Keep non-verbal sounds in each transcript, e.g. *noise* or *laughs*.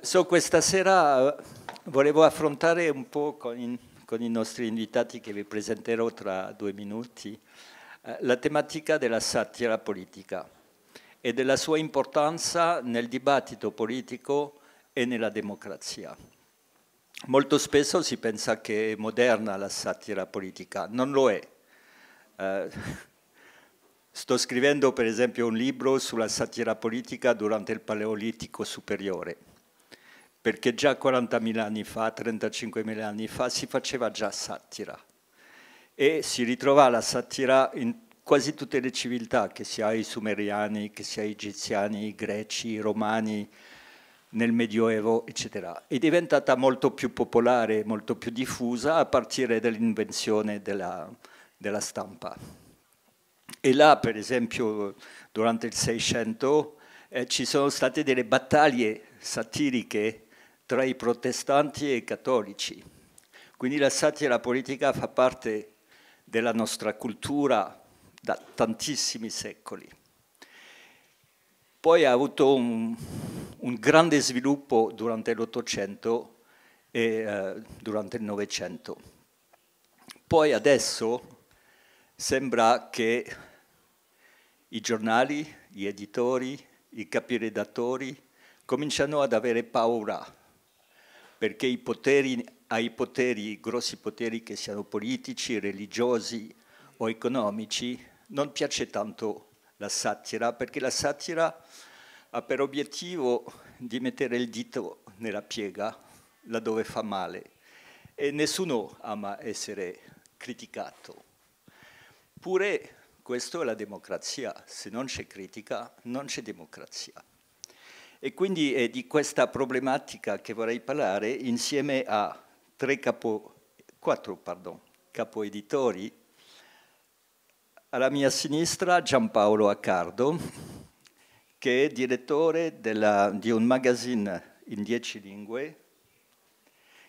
So, questa sera eh, volevo affrontare un po' con, in, con, i nostri invitati che vi presenterò tra due minuti eh, la tematica della satira politica e della sua importanza nel dibattito politico e nella democrazia. Molto spesso si pensa che è moderna la satira politica, non lo è. Eh, Sto scrivendo per esempio un libro sulla satira politica durante il Paleolitico superiore, perché già 40.000 anni fa, 35.000 anni fa si faceva già satira e si ritrovava la satira in quasi tutte le civiltà, che sia i sumeriani, che sia gli egiziani, i greci, i romani, nel Medioevo, eccetera. È diventata molto più popolare, molto più diffusa a partire dall'invenzione della, della stampa. E là, per esempio, durante il Seicento eh, ci sono state delle battaglie satiriche tra i protestanti e i cattolici. Quindi la satira politica fa parte della nostra cultura da tantissimi secoli. Poi ha avuto un, un grande sviluppo durante l'Ottocento e eh, durante il Novecento. Poi adesso sembra che i giornali, gli editori, i capiredattori cominciano ad avere paura perché i poteri, ai poteri, i grossi poteri che siano politici, religiosi o economici, non piace tanto la satira perché la satira ha per obiettivo di mettere il dito nella piega laddove fa male e nessuno ama essere criticato. Eppure questa è la democrazia, se non c'è critica non c'è democrazia. E quindi è eh, di questa problematica che vorrei parlare insieme a tre capo, quattro pardon, capoeditori. Alla mia sinistra Giampaolo Accardo, che è direttore della, di un magazine in dieci lingue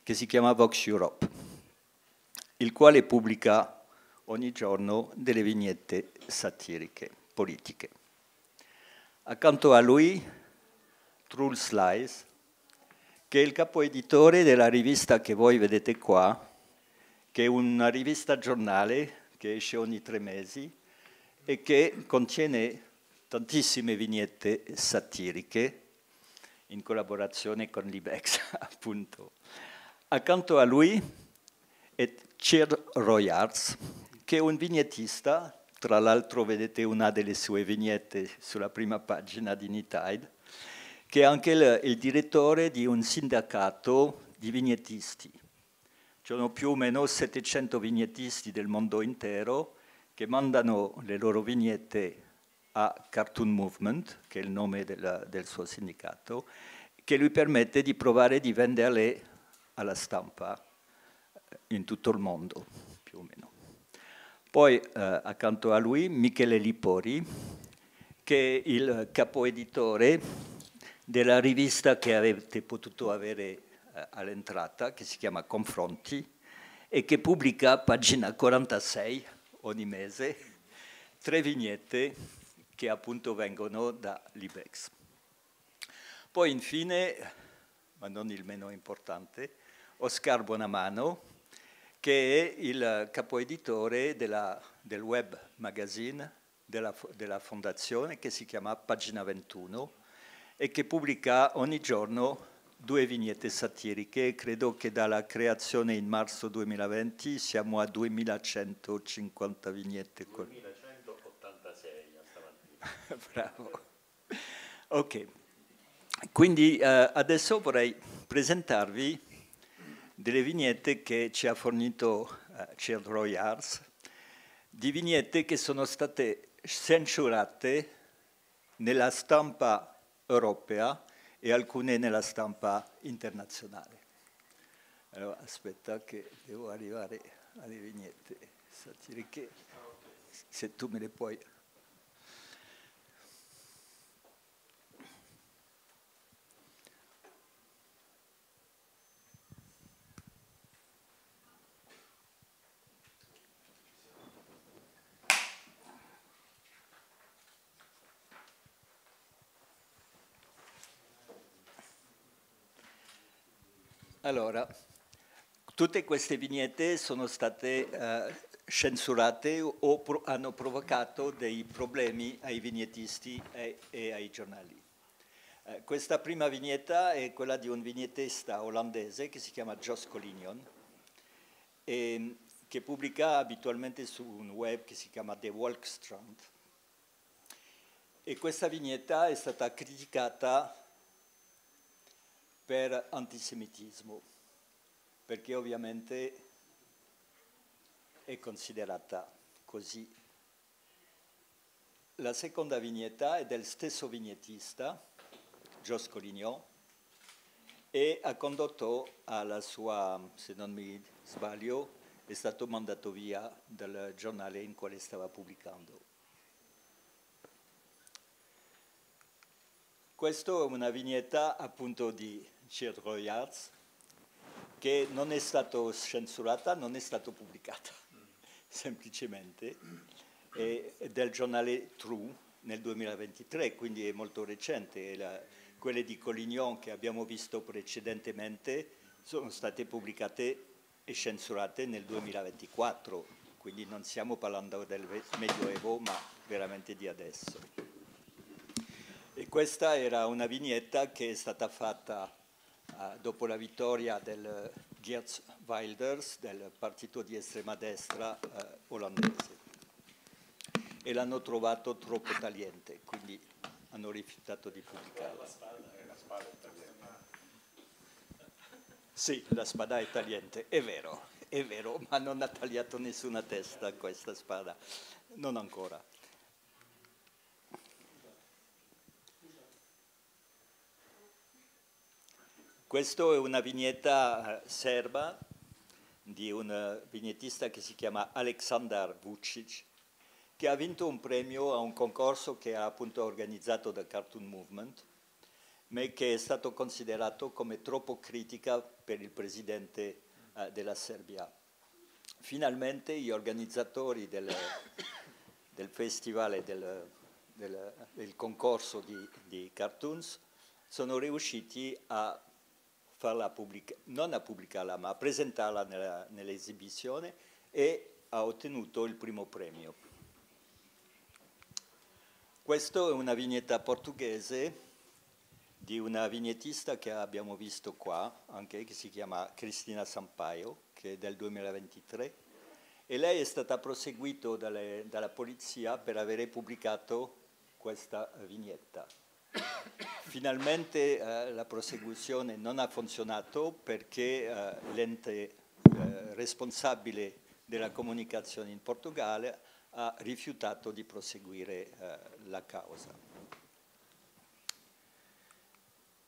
che si chiama Vox Europe, il quale pubblica ogni giorno delle vignette satiriche, politiche. Accanto a lui, Trull Slice, che è il capoeditore della rivista che voi vedete qua, che è una rivista giornale che esce ogni tre mesi e che contiene tantissime vignette satiriche in collaborazione con l'Ibex, *laughs* appunto. Accanto a lui è Cher Royards, che è un vignettista, tra l'altro vedete una delle sue vignette sulla prima pagina di Nitide, che è anche il, il direttore di un sindacato di vignettisti. Ci sono più o meno 700 vignettisti del mondo intero che mandano le loro vignette a Cartoon Movement, che è il nome della, del suo sindacato, che lui permette di provare di venderle alla stampa eh, in tutto il mondo, più o meno. Poi eh, accanto a lui Michele Lipori, che è il capoeditore della rivista che avete potuto avere eh, all'entrata, che si chiama Confronti, e che pubblica pagina 46 ogni mese, tre vignette che appunto vengono da Libex. Poi infine, ma non il meno importante, Oscar Bonamano, che è il capoeditore della, del web magazine della, della fondazione che si chiama Pagina 21 e che pubblica ogni giorno due vignette satiriche. Credo che dalla creazione in marzo 2020 siamo a 2150 vignette. 2186 *laughs* Bravo. Ok, quindi eh, adesso vorrei presentarvi delle vignette che ci ha fornito eh, Cerroy di vignette che sono state censurate nella stampa europea e alcune nella stampa internazionale. Allora, aspetta che devo arrivare alle vignette satiriche, se tu me le puoi... Allora, tutte queste vignette sono state eh, censurate o pro hanno provocato dei problemi ai vignettisti e, e ai giornali. Eh, questa prima vignetta è quella di un vignettista olandese che si chiama Jos Collignon e ehm, che pubblica abitualmente su un web che si chiama The Walkstrand. E questa vignetta è stata criticata per antisemitismo, perché ovviamente è considerata così. La seconda vignetta è del stesso vignettista, Jos Collignon, e ha condotto alla sua, se non mi sbaglio, è stato mandato via dal giornale in quale stava pubblicando. Questa è una vignetta appunto di Cerro Yards, che non è stata censurata, non è stata pubblicata, *laughs* semplicemente, e, del giornale True nel 2023, quindi è molto recente. La, quelle di Collignon che abbiamo visto precedentemente sono state pubblicate e censurate nel 2024, quindi non stiamo parlando del Medioevo, ma veramente di adesso. E questa era una vignetta che è stata fatta eh, dopo la vittoria del Geert Wilders del partito di estrema destra eh, olandese e l'hanno trovato troppo tagliente, quindi hanno rifiutato di pubblicarlo. Sì, la spada è tagliente, è vero, è vero, ma non ha tagliato nessuna testa questa spada, non ancora. Questa è una vignetta eh, serba di un eh, vignettista che si chiama Aleksandar Vucic, che ha vinto un premio a un concorso che ha appunto organizzato da Cartoon Movement, ma che è stato considerato come troppo critica per il presidente eh, della Serbia. Finalmente gli organizzatori del, del festival del, del, del, concorso di, di cartoons sono riusciti a pubblica, non a pubblicarla ma a presentarla nell'esibizione e ha ottenuto il primo premio. Questa è una vignetta portoghese di una vignettista che abbiamo visto qua, anche che si chiama Cristina Sampaio, che è del 2023, e lei è stata proseguita dalla polizia per avere pubblicato questa vignetta. Finalmente eh, la prosecuzione non ha funzionato perché eh, l'ente eh, responsabile della comunicazione in Portogallo ha rifiutato di proseguire eh, la causa.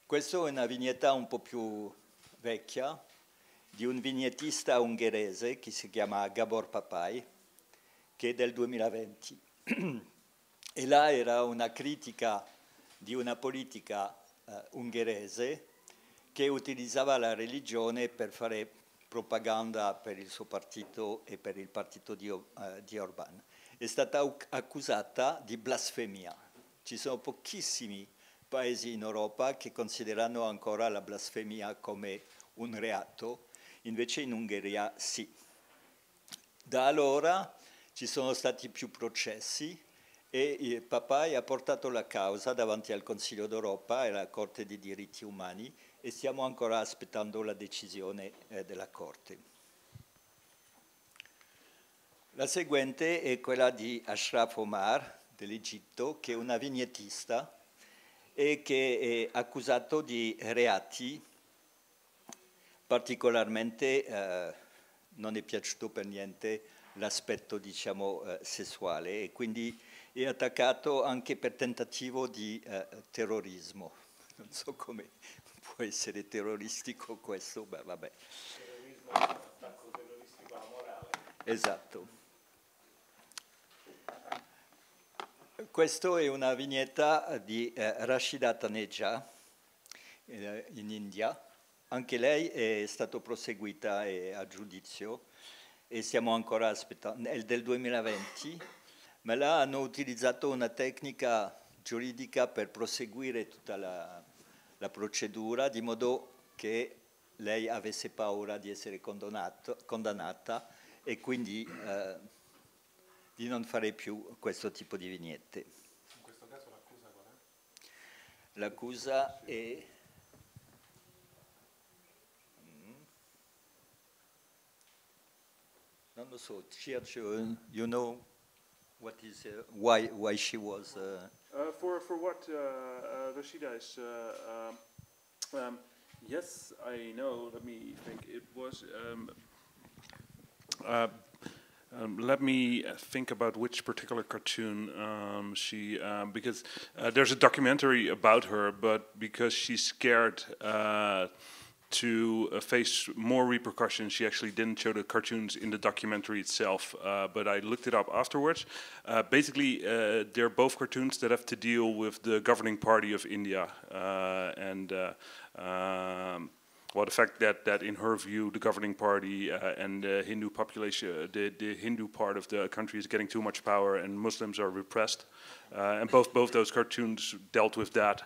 Questa è una vignetta un po' più vecchia di un vignettista ungherese che si chiama Gabor Papai, che è del 2020. *clears throat* e là era una critica di una politica eh, ungherese che utilizzava la religione per fare propaganda per il suo partito e per il partito di, eh, di Orban. È stata accusata di blasfemia. Ci sono pochissimi paesi in Europa che considerano ancora la blasfemia come un reato, invece in Ungheria sì. Da allora ci sono stati più processi, e il Papai ha portato la causa davanti al Consiglio d'Europa e alla Corte dei diritti umani e stiamo ancora aspettando la decisione eh, della Corte. La seguente è quella di Ashraf Omar dell'Egitto, che è una vignettista e che è accusato di reati particolarmente eh, non è piaciuto per niente l'aspetto diciamo, eh, sessuale e quindi è attaccato anche per tentativo di eh, terrorismo. Non so come può essere terroristico questo, ma vabbè. Terrorismo, attacco terroristico alla morale. Esatto. Questa è una vignetta di eh, Rashida Taneja eh, in India. Anche lei è stata proseguita eh, a giudizio e stiamo ancora aspettando, è del 2020 ma là hanno utilizzato una tecnica giuridica per proseguire tutta la, la procedura di modo che lei avesse paura di essere condannata e quindi eh, di non fare più questo tipo di vignette. In questo caso l'accusa qual è? L'accusa è... Mm. Non lo so, cerco, you know, What is uh, why why she was? Uh, uh, for for what uh, Rashida is. Um, um, yes, I know. Let me think. It was. Um, um let me think about which particular cartoon um, she, uh, because uh, there's a documentary about her, but because she's scared. Uh to uh, face more repercussions. She actually didn't show the cartoons in the documentary itself, uh, but I looked it up afterwards. Uh, basically, uh, they're both cartoons that have to deal with the governing party of India uh, and uh, um, well, the fact that, that in her view, the governing party uh, and the Hindu population, the, the Hindu part of the country is getting too much power and Muslims are repressed. Uh, and both, both those cartoons dealt with that.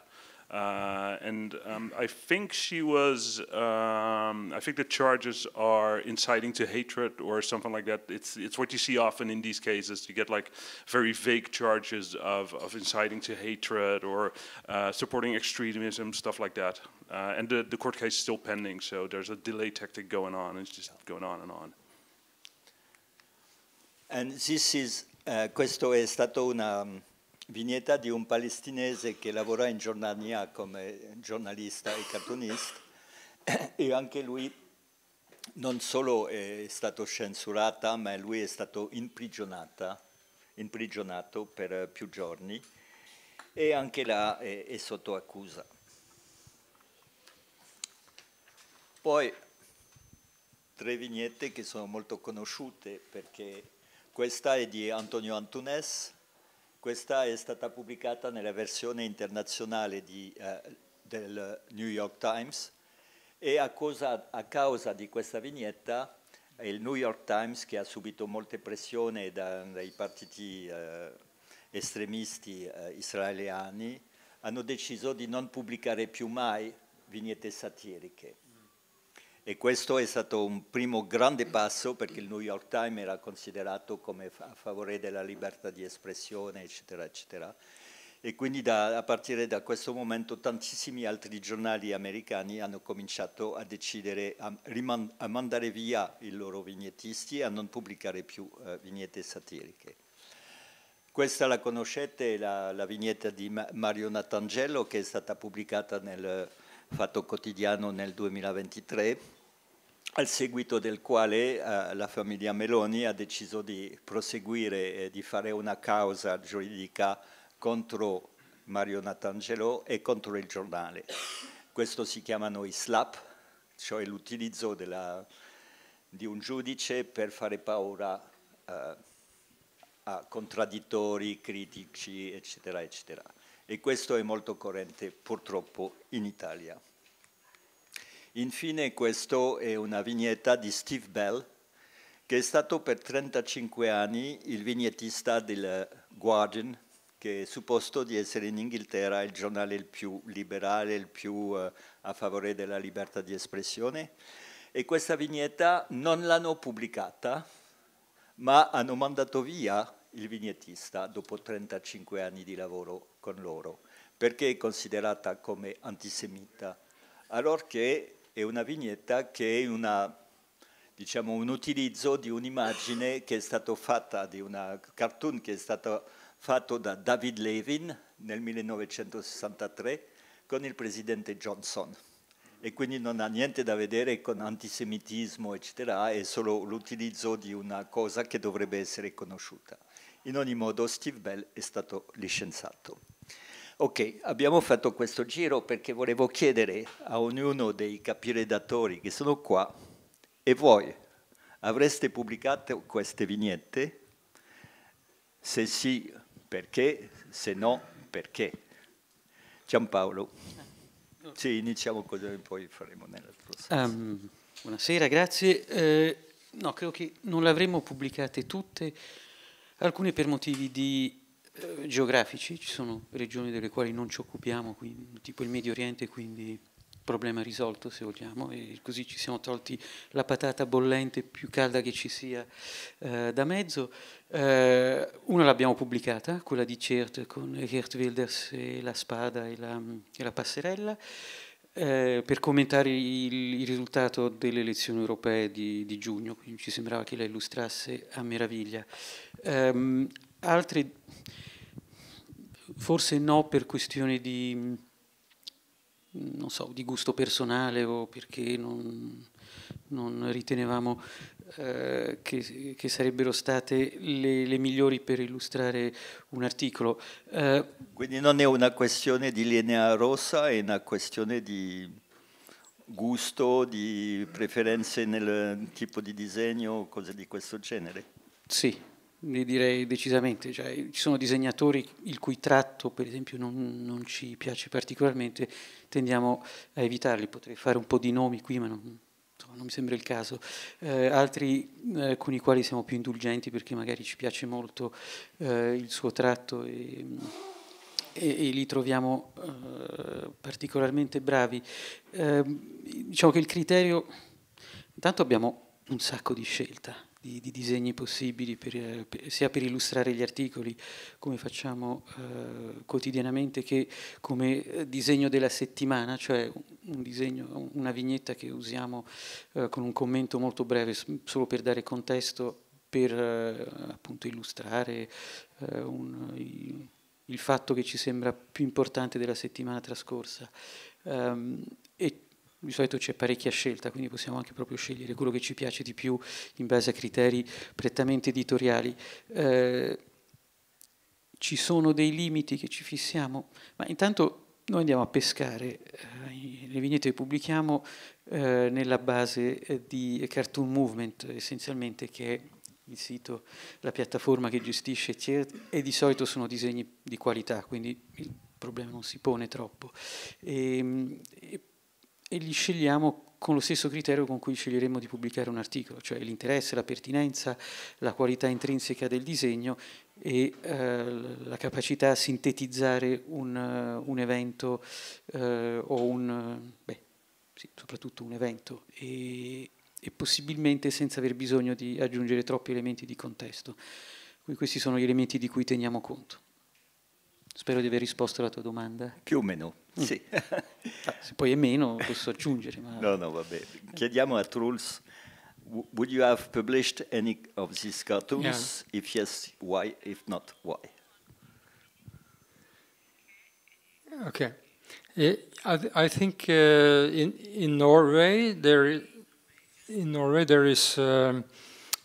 Uh, and um, I think she was, um, I think the charges are inciting to hatred or something like that. It's, it's what you see often in these cases. You get like very vague charges of, of inciting to hatred or uh, supporting extremism, stuff like that. Uh, and the, the court case is still pending, so there's a delay tactic going on. It's just going on and on. And this is uh, Questo è stato una, um, vignetta di un palestinese che lavora in Giordania come giornalista e cartoonista e anche lui non solo è stato censurato, ma lui è stato imprigionato per più giorni e anche là è, è sotto accusa. Poi tre vignette che sono molto conosciute perché questa è di Antonio Antunes, questa è stata pubblicata nella versione internazionale di, eh, del New York Times e a, cosa, a causa di questa vignetta il New York Times, che ha subito molte pressioni da, dai partiti eh, estremisti eh, israeliani, hanno deciso di non pubblicare più mai vignette satiriche. E questo è stato un primo grande passo perché il New York Times era considerato come a favore della libertà di espressione, eccetera, eccetera. E quindi da, a partire da questo momento tantissimi altri giornali americani hanno cominciato a decidere a, a mandare via i loro vignettisti e a non pubblicare più eh, vignette satiriche. Questa la conoscete, la, la vignetta di Mario Natangello che è stata pubblicata nel fatto quotidiano nel 2023, al seguito del quale eh, la famiglia Meloni ha deciso di proseguire e di fare una causa giuridica contro Mario Natangelo e contro il giornale. Questo si chiamano i slap, cioè l'utilizzo della, di un giudice per fare paura eh, a contraddittori, critici, eccetera, eccetera e questo è molto corrente purtroppo in Italia. Infine questa è una vignetta di Steve Bell che è stato per 35 anni il vignettista del Guardian che è supposto di essere in Inghilterra il giornale più liberale, il più eh, a favore della libertà di espressione. E questa vignetta non l'hanno pubblicata, ma hanno mandato via il vignettista dopo 35 anni di lavoro con loro, perché è considerata come antisemita, allora è una vignetta che è una, diciamo, un utilizzo di un'immagine che è stata fatta, di un cartoon che è stato fatto da David Levin nel 1963 con il presidente Johnson e quindi non ha niente da vedere con antisemitismo, eccetera, è solo l'utilizzo di una cosa che dovrebbe essere conosciuta. In ogni modo Steve Bell è stato licenziato. Ok, abbiamo fatto questo giro perché volevo chiedere a ognuno dei capiredattori che sono qua, e voi avreste pubblicato queste vignette? Se sì, perché? Se no, perché? Giampaolo, sì, iniziamo così e poi faremo nella prossima. Um, ehm, buonasera, grazie. Eh, no, credo che non le avremmo pubblicate tutte, alcune per motivi di eh, geografici, ci sono regioni delle quali non ci occupiamo, quindi, tipo il Medio Oriente, quindi problema risolto se vogliamo e così ci siamo tolti la patata bollente più calda che ci sia eh, da mezzo. Eh, una l'abbiamo pubblicata, quella di Cert con Gert Wilders e la spada e la, e la passerella. Eh, per commentare il, il, risultato delle elezioni europee di, di, giugno, quindi ci sembrava che la illustrasse a meraviglia. Um, altri forse no per questioni di, so, di gusto personale o perché non, non ritenevamo eh, che, che, sarebbero state le, le, migliori per illustrare un articolo. Eh, Quindi non è una questione di linea rossa, è una questione di gusto, di preferenze nel tipo di disegno, o cose di questo genere. Sì, direi decisamente, cioè, ci sono disegnatori il cui tratto per esempio non, non, ci piace particolarmente, tendiamo a evitarli, potrei fare un po' di nomi qui ma non, insomma, non mi sembra il caso, eh, altri eh, con i quali siamo più indulgenti perché magari ci piace molto eh, il suo tratto e, e, e li troviamo eh, particolarmente bravi. Eh, diciamo che il criterio, intanto abbiamo un sacco di scelta di, di disegni possibili per, per, sia per illustrare gli articoli come facciamo eh, quotidianamente che come eh, disegno della settimana, cioè un disegno, una vignetta che usiamo eh, con un commento molto breve solo per dare contesto, per eh, appunto illustrare eh, un, il, il, fatto che ci sembra più importante della settimana trascorsa. Um, e di solito c'è parecchia scelta, quindi possiamo anche proprio scegliere quello che ci piace di più in base a criteri prettamente editoriali. Eh, ci sono dei limiti che ci fissiamo, ma intanto noi andiamo a pescare, eh, le vignette che pubblichiamo eh, nella base eh, di Cartoon Movement essenzialmente che è il sito, la piattaforma che gestisce e di solito sono disegni di qualità, quindi il problema non si pone troppo. Ehm, e, e e li scegliamo con lo stesso criterio con cui sceglieremo di pubblicare un articolo, cioè l'interesse, la pertinenza, la qualità intrinseca del disegno e eh, la capacità a sintetizzare un, eh, un evento eh, o un, beh, sì, soprattutto un evento e, e, possibilmente senza aver bisogno di aggiungere troppi elementi di contesto. Quindi questi sono gli elementi di cui teniamo conto. Spero di aver risposto alla tua domanda. Più o meno, mm. sì. *laughs* Ah, se poi è meno posso aggiungere. Ma... No, no, vabbè. Chiediamo a Truls, would you have published any of these cartoons? Yeah. If yes, why? If not, why? Okay. I, th I think uh, in, in Norway there in Norway there is um,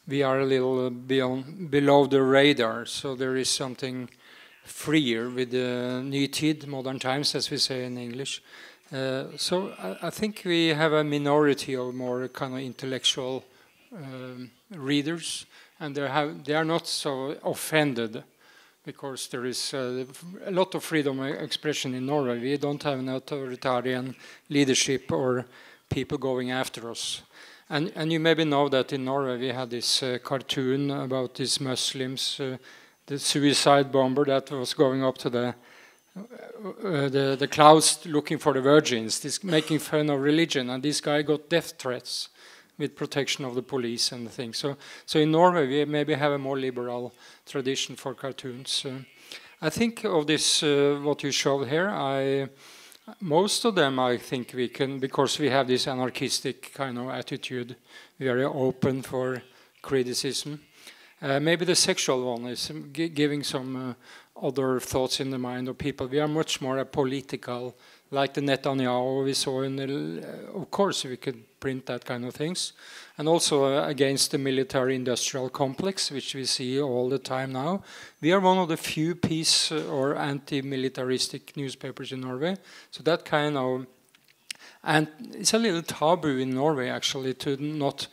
we are a little beyond below the radar, so there is something freer with the new tid, modern times, as we say in English. Uh, so I, I, think we have a minority of more kind of intellectual um, readers, and they, have, they are not so offended because there is uh, a lot of freedom of expression in Norway. We don't have an authoritarian leadership or people going after us. And, and you maybe know that in Norway we had this uh, cartoon about these Muslims uh, the suicide bomber that was going up to the uh, the, the clouds looking for the virgins, this making fun of religion, and this guy got death threats with protection of the police and the thing. So, so in Norway we maybe have a more liberal tradition for cartoons. Uh, I think of this uh, what you showed here. I most of them I think we can because we have this anarchistic kind of attitude, very open for criticism. Uh, maybe the sexual one is giving some uh, other thoughts in the mind of people. We are much more political, like the Netanyahu we saw in the, uh, of course we could print that kind of things. And also uh, against the military industrial complex, which we see all the time now. We are one of the few peace uh, or anti-militaristic newspapers in Norway. So that kind of, and it's a little taboo in Norway actually to not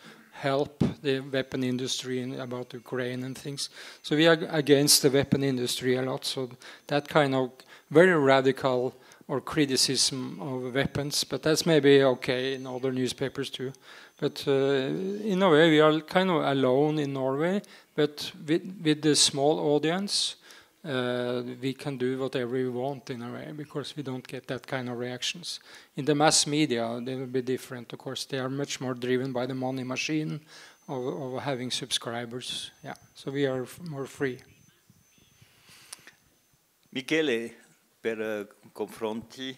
help the weapon industry in, about Ukraine and things. So we are against the weapon industry a lot. So that kind of very radical or criticism of weapons, but that's maybe okay in other newspapers too. But uh, in a way, we are kind of alone in Norway, but with, with the small audience uh, we can do whatever we want in a way because we don't get that kind of reactions. In the mass media, they will be different. Of course, they are much more driven by the money machine of, of having subscribers. Yeah, so we are more free. Michele, per eh, confronti,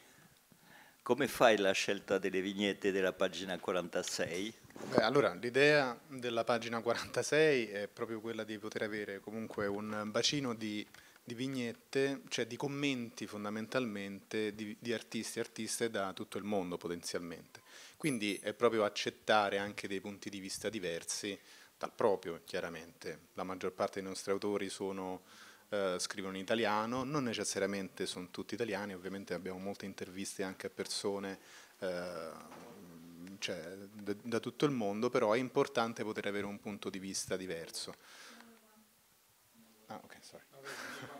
come fai la scelta delle vignette della pagina 46? Beh, allora, l'idea della pagina 46 è proprio quella di poter avere comunque un bacino di di vignette, cioè di commenti fondamentalmente di, di artisti e artiste da tutto il mondo potenzialmente. Quindi è proprio accettare anche dei punti di vista diversi dal proprio, chiaramente. La maggior parte dei nostri autori sono, eh, scrivono in italiano, non necessariamente sono tutti italiani, ovviamente abbiamo molte interviste anche a persone eh, cioè, da, da tutto il mondo, però è importante poter avere un punto di vista diverso. Ah, ok, sorry. Diciamo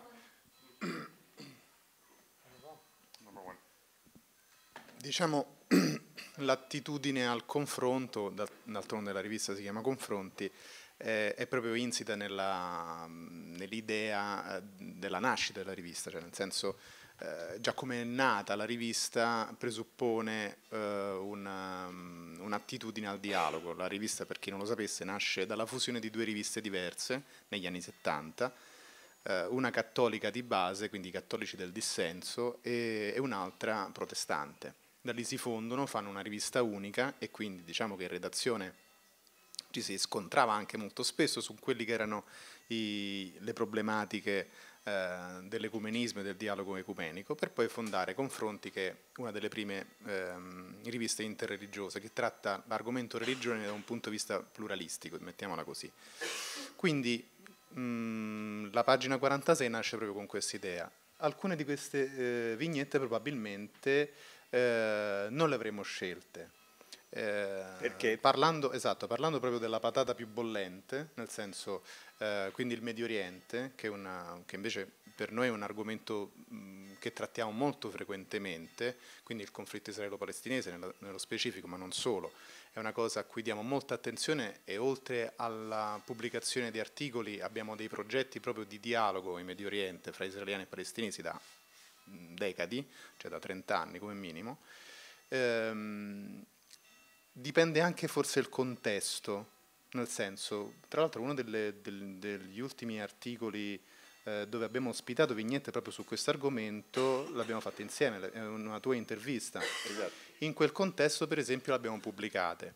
Diciamo *clears throat* l'attitudine al confronto, d'altronde la rivista si chiama Confronti, è proprio insita nell'idea eh, della nascita della rivista, cioè nel senso eh, già come è nata la rivista presuppone eh, un'attitudine al dialogo. La rivista, per chi non lo sapesse, nasce dalla fusione di due riviste diverse negli anni 70 eh, una cattolica di base, quindi i cattolici del dissenso, e, e un'altra protestante. Da lì si fondono, fanno una rivista unica e quindi diciamo che in redazione ci si scontrava anche molto spesso su quelle che erano i, le problematiche eh, dell'ecumenismo e del dialogo ecumenico, per poi fondare Confronti, che è una delle prime ehm, riviste interreligiose che tratta l'argomento religione da un punto di vista pluralistico, mettiamola così. Quindi Mm, la pagina 46 nasce proprio con questa idea. Alcune di queste eh, vignette probabilmente eh, non le avremo scelte. Eh, Perché? Parlando, esatto, parlando proprio della patata più bollente, nel senso eh, quindi il Medio Oriente, che, una, che, invece per noi è un argomento mh, mm, che trattiamo molto frequentemente, quindi il conflitto israelo-palestinese nello specifico, ma non solo, è una cosa a cui diamo molta attenzione e oltre alla pubblicazione di articoli abbiamo dei progetti proprio di dialogo in Medio Oriente fra israeliani e palestinesi da decadi, cioè da 30 anni come minimo. Ehm, dipende anche forse il contesto, nel senso, tra l'altro uno delle, del, degli ultimi articoli eh, dove abbiamo ospitato vignette proprio su questo argomento, l'abbiamo fatta insieme, è una tua intervista. Esatto. In quel contesto, per esempio, l'abbiamo pubblicata.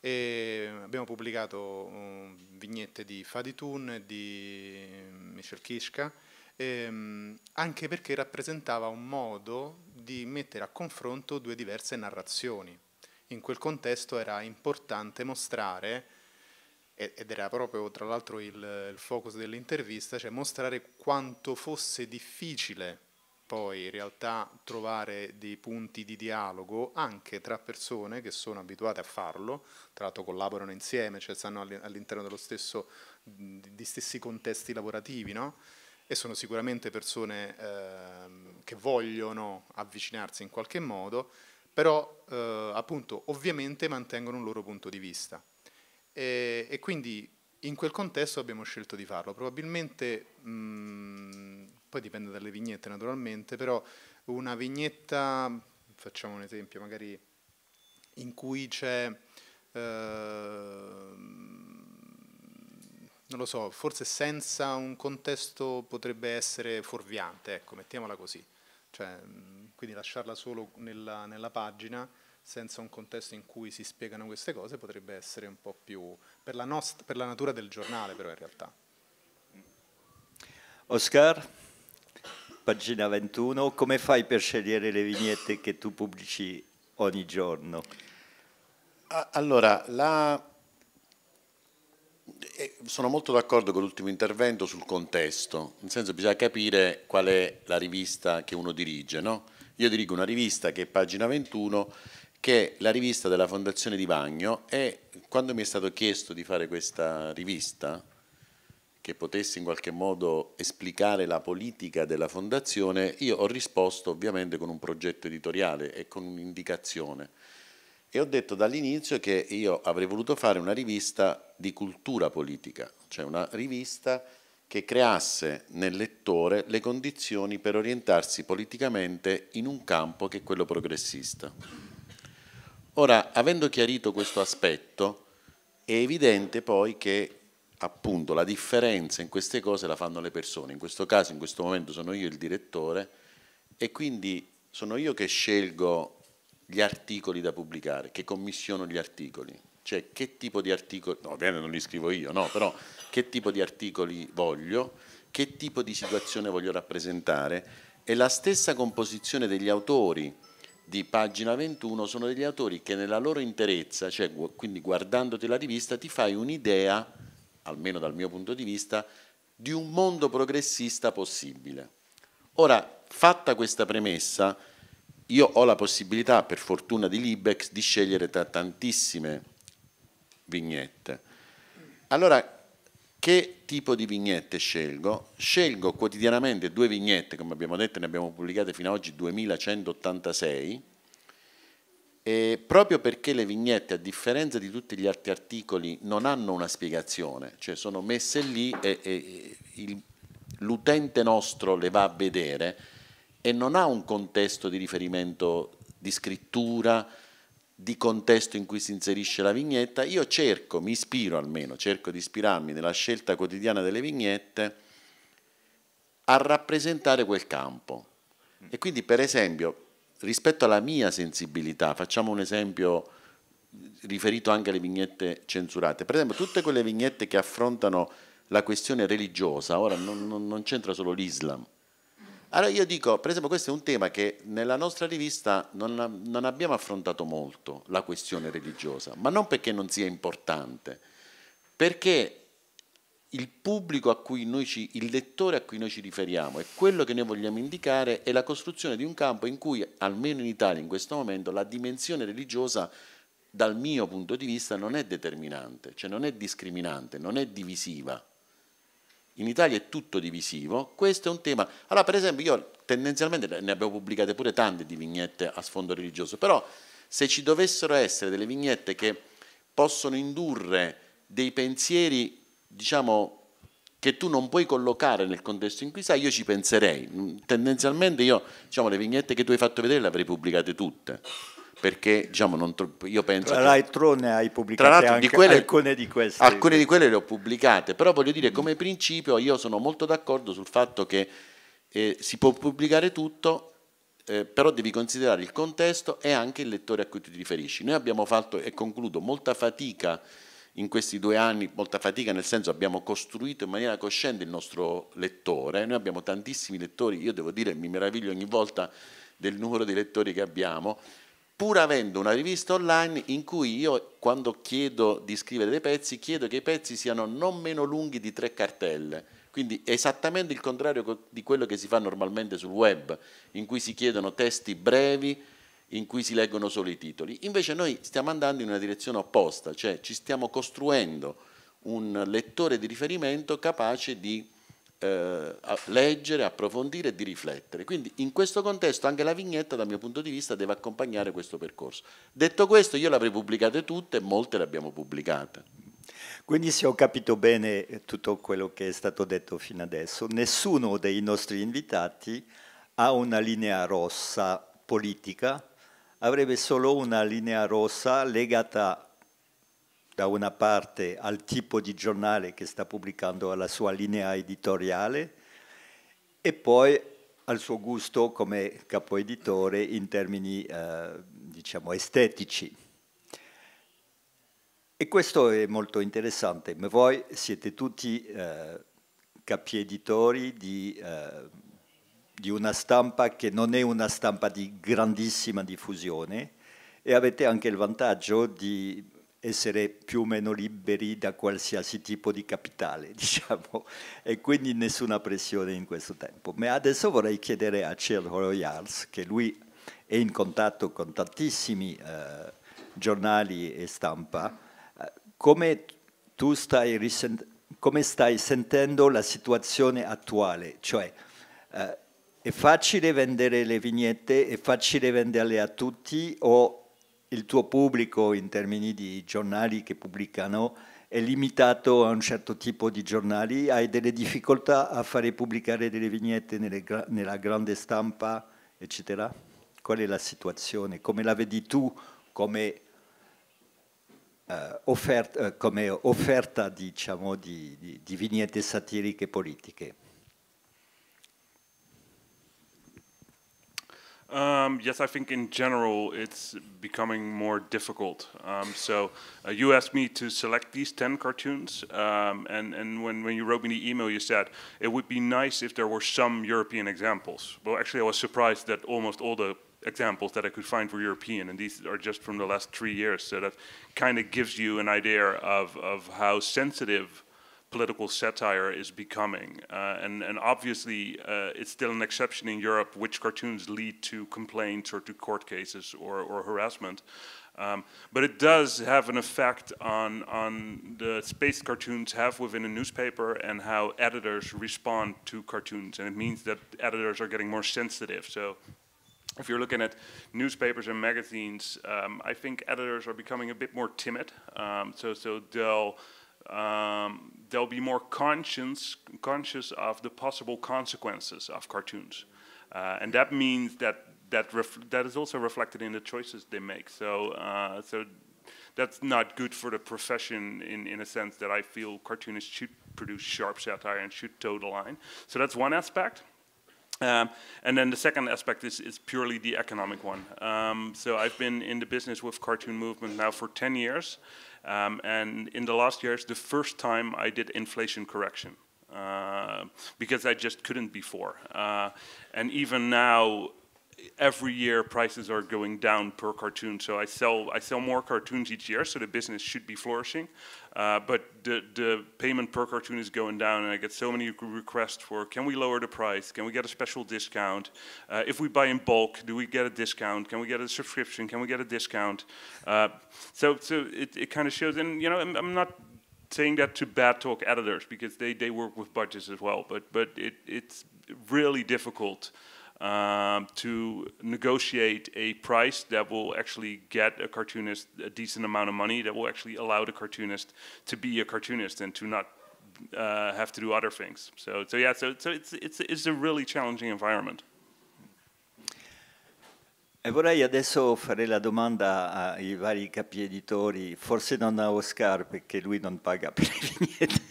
E abbiamo pubblicato um, vignette di Faditun, di Michel Kishka, ehm, anche perché rappresentava un modo di mettere a confronto due diverse narrazioni. In quel contesto era importante mostrare ed era proprio tra l'altro il, il focus dell'intervista, cioè mostrare quanto fosse difficile poi in realtà trovare dei punti di dialogo anche tra persone che sono abituate a farlo, tra l'altro collaborano insieme, cioè stanno all'interno dello stesso, di stessi contesti lavorativi, no? E sono sicuramente persone eh, che vogliono avvicinarsi in qualche modo, però eh, appunto ovviamente mantengono un loro punto di vista. E, e, quindi in quel contesto abbiamo scelto di farlo. Probabilmente, mh, mhmm, poi dipende dalle vignette naturalmente, però una vignetta, facciamo un esempio, magari in cui c'è... Eh, non lo so, forse senza un contesto potrebbe essere fuorviante, ecco, mettiamola così. Cioè, mhmm, quindi lasciarla solo nella, nella pagina senza un contesto in cui si spiegano queste cose potrebbe essere un po' più per la, nost- per la natura del giornale però in realtà. Oscar, pagina 21, come fai per scegliere le vignette che tu pubblici ogni giorno? Allora, la... Eh, sono molto d'accordo con l'ultimo intervento sul contesto, nel senso bisogna capire qual è la rivista che uno dirige. No? Io dirigo una rivista che è pagina 21 che è la rivista della Fondazione Di Bagno e quando mi è stato chiesto di fare questa rivista, che potesse in qualche modo esplicare la politica della fondazione, io ho risposto ovviamente con un progetto editoriale e con un'indicazione. E ho detto dall'inizio che io avrei voluto fare una rivista di cultura politica, cioè una rivista che creasse nel lettore le condizioni per orientarsi politicamente in un campo che è quello progressista. Ora, avendo chiarito questo aspetto, è evidente poi che appunto la differenza in queste cose la fanno le persone. In questo caso, in questo momento, sono io il direttore e quindi sono io che scelgo gli articoli da pubblicare, che commissiono gli articoli, cioè che tipo di articoli, no, ovviamente non li scrivo io, no, però che tipo di articoli voglio, che tipo di situazione voglio rappresentare e la stessa composizione degli autori di pagina 21 sono degli autori che nella loro interezza, cioè quindi guardandoti la rivista, ti fai un'idea, almeno dal mio punto di vista, di un mondo progressista possibile. Ora, fatta questa premessa, io ho la possibilità, per fortuna di Libex, di scegliere tra tantissime vignette. Allora, che tipo di vignette scelgo? Scelgo quotidianamente due vignette, come abbiamo detto, ne abbiamo pubblicate fino ad oggi 2186, proprio perché le vignette, a differenza di tutti gli altri articoli, non hanno una spiegazione, cioè sono messe lì e, e l'utente nostro le va a vedere e non ha un contesto di riferimento di scrittura, di contesto in cui si inserisce la vignetta, io cerco, mi ispiro almeno, cerco di ispirarmi nella scelta quotidiana delle vignette a rappresentare quel campo. E quindi per esempio, rispetto alla mia sensibilità, facciamo un esempio riferito anche alle vignette censurate, per esempio tutte quelle vignette che affrontano la questione religiosa, ora non, non, non c'entra solo l'Islam, allora io dico, per esempio, questo è un tema che nella nostra rivista non, non abbiamo affrontato molto, la questione religiosa, ma non perché non sia importante, perché il pubblico a cui noi ci, il lettore a cui noi ci riferiamo e quello che noi vogliamo indicare è la costruzione di un campo in cui, almeno in Italia in questo momento, la dimensione religiosa dal mio punto di vista non è determinante, cioè non è discriminante, non è divisiva in Italia è tutto divisivo, questo è un tema. Allora, per esempio, io tendenzialmente ne abbiamo pubblicate pure tante di vignette a sfondo religioso, però se ci dovessero essere delle vignette che possono indurre dei pensieri, diciamo, che tu non puoi collocare nel contesto in cui sei, io ci penserei. Tendenzialmente io, diciamo, le vignette che tu hai fatto vedere le avrei pubblicate tutte perché diciamo, non, io penso... Tra l'altro ne hai pubblicate di quelle, alcune di queste. Alcune di quelle le ho pubblicate, però voglio dire, come principio io sono molto d'accordo sul fatto che eh, si può pubblicare tutto, eh, però devi considerare il contesto e anche il lettore a cui ti riferisci. Noi abbiamo fatto, e concludo, molta fatica in questi due anni, molta fatica nel senso abbiamo costruito in maniera cosciente il nostro lettore, noi abbiamo tantissimi lettori, io devo dire mi meraviglio ogni volta del numero di lettori che abbiamo, pur avendo una rivista online in cui io quando chiedo di scrivere dei pezzi chiedo che i pezzi siano non meno lunghi di tre cartelle, quindi esattamente il contrario di quello che si fa normalmente sul web, in cui si chiedono testi brevi, in cui si leggono solo i titoli. Invece noi stiamo andando in una direzione opposta, cioè ci stiamo costruendo un lettore di riferimento capace di eh, leggere, approfondire e di riflettere. Quindi in questo contesto anche la vignetta dal mio punto di vista deve accompagnare questo percorso. Detto questo io le avrei pubblicate tutte molte le abbiamo pubblicate. Quindi se ho capito bene eh, tutto quello che è stato detto fino adesso, nessuno dei nostri invitati ha una linea rossa politica, avrebbe solo una linea rossa legata da una parte al tipo di giornale che sta pubblicando, alla sua linea editoriale e poi al suo gusto come capoeditore in termini eh, diciamo estetici. E questo è molto interessante, ma voi siete tutti eh, capieditori di, eh, di una stampa che non è una stampa di grandissima diffusione e avete anche il vantaggio di essere più o meno liberi da qualsiasi tipo di capitale, *laughs* diciamo, e quindi nessuna pressione in questo tempo. Ma adesso vorrei chiedere a Chel Royals, che lui è in contatto con tantissimi eh, giornali e stampa, eh, come tu stai, come stai, sentendo la situazione attuale? Cioè, eh, è facile vendere le vignette, è facile venderle a tutti o il tuo pubblico in termini di giornali che pubblicano è limitato a un certo tipo di giornali, hai delle difficoltà a fare pubblicare delle vignette nelle, nella grande stampa, eccetera? Qual è la situazione? Come la vedi tu come, eh, offerta, eh, come offerta diciamo, di, di, di vignette satiriche politiche? Um, yes, I think in general it's becoming more difficult. Um, so uh, you asked me to select these 10 cartoons, um, and, and when, when you wrote me the email, you said it would be nice if there were some European examples. Well, actually, I was surprised that almost all the examples that I could find were European, and these are just from the last three years. So that kind of gives you an idea of, of how sensitive political satire is becoming. Uh, and, and obviously, uh, it's still an exception in Europe which cartoons lead to complaints or to court cases or, or harassment. Um, but it does have an effect on, on the space cartoons have within a newspaper and how editors respond to cartoons. And it means that editors are getting more sensitive. So if you're looking at newspapers and magazines, um, I think editors are becoming a bit more timid. Um, so, so they'll um, they'll be more conscious conscious of the possible consequences of cartoons, uh, and that means that that that is also reflected in the choices they make. So uh, so that's not good for the profession in, in a sense that I feel cartoonists should produce sharp satire and should toe the line. So that's one aspect. Um, and then the second aspect is, is purely the economic one. Um, so I've been in the business with Cartoon Movement now for 10 years. Um, and in the last years, the first time I did inflation correction. Uh, because I just couldn't before. Uh, and even now, every year prices are going down per cartoon. So I sell I sell more cartoons each year, so the business should be flourishing. Uh, but the the payment per cartoon is going down, and I get so many requests for can we lower the price? Can we get a special discount? Uh, if we buy in bulk, do we get a discount? Can we get a subscription? Can we get a discount? Uh, so so it it kind of shows, and you know I'm, I'm not saying that to bad talk editors because they, they work with budgets as well but but it, it's really difficult um, to negotiate a price that will actually get a cartoonist a decent amount of money that will actually allow the cartoonist to be a cartoonist and to not uh, have to do other things. So, so yeah, so, so it's, it's, it's a really challenging environment. E vorrei adesso fare la domanda ai vari capi editori, forse non a Oscar perché lui non paga per le *laughs* vignette,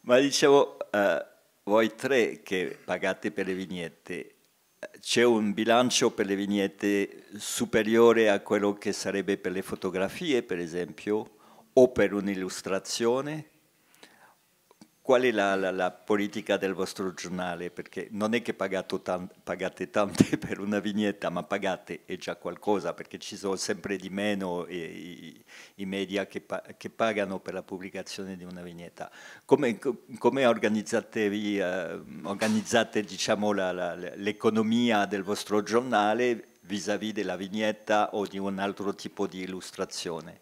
ma dicevo, uh, voi tre che pagate per le vignette, c'è un bilancio per le vignette superiore a quello che sarebbe per le fotografie, per esempio, o per un'illustrazione? Qual è la, la, la, politica del vostro giornale? Perché non è che tante, pagate tante *laughs* per una vignetta, ma pagate è già qualcosa, perché ci sono sempre di meno i, i, i media che, che, pagano per la pubblicazione di una vignetta. Come, come organizzatevi, eh, organizzate diciamo, l'economia del vostro giornale vis-à-vis -vis della vignetta o di un altro tipo di illustrazione?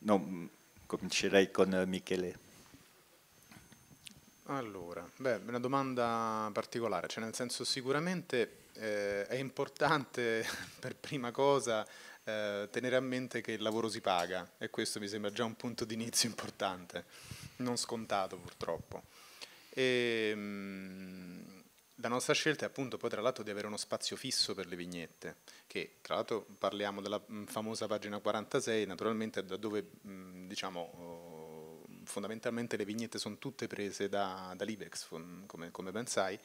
No, mm, comincerei con Michele. Allora, beh, una domanda particolare, cioè nel senso sicuramente eh, è importante *laughs* per prima cosa eh, tenere a mente che il lavoro si paga e questo mi sembra già un punto di inizio importante, non scontato purtroppo. E, ehm, la nostra scelta è appunto poi tra l'altro di avere uno spazio fisso per le vignette, che tra l'altro parliamo della mm, famosa pagina 46, naturalmente da dove mm, diciamo fondamentalmente le vignette sono tutte prese da, dall'Ibex, come, come ben sai,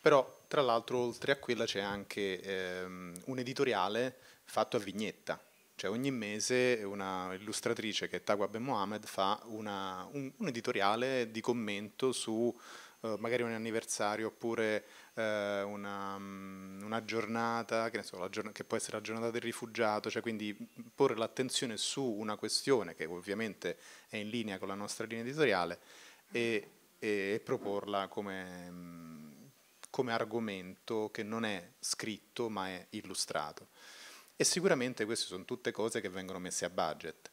però tra l'altro oltre a quella c'è anche ehm, un editoriale fatto a vignetta, cioè ogni mese una illustratrice che è Tagua Ben Mohamed fa una, un, un editoriale di commento su eh, magari un anniversario oppure eh, una, mm, una, giornata che, so, giorn che, può essere la giornata del rifugiato, cioè quindi mm, porre l'attenzione su una questione che ovviamente è in linea con la nostra linea editoriale e, mm. e, e proporla come, come argomento che non è scritto ma è illustrato. E sicuramente queste sono tutte cose che vengono messe a budget.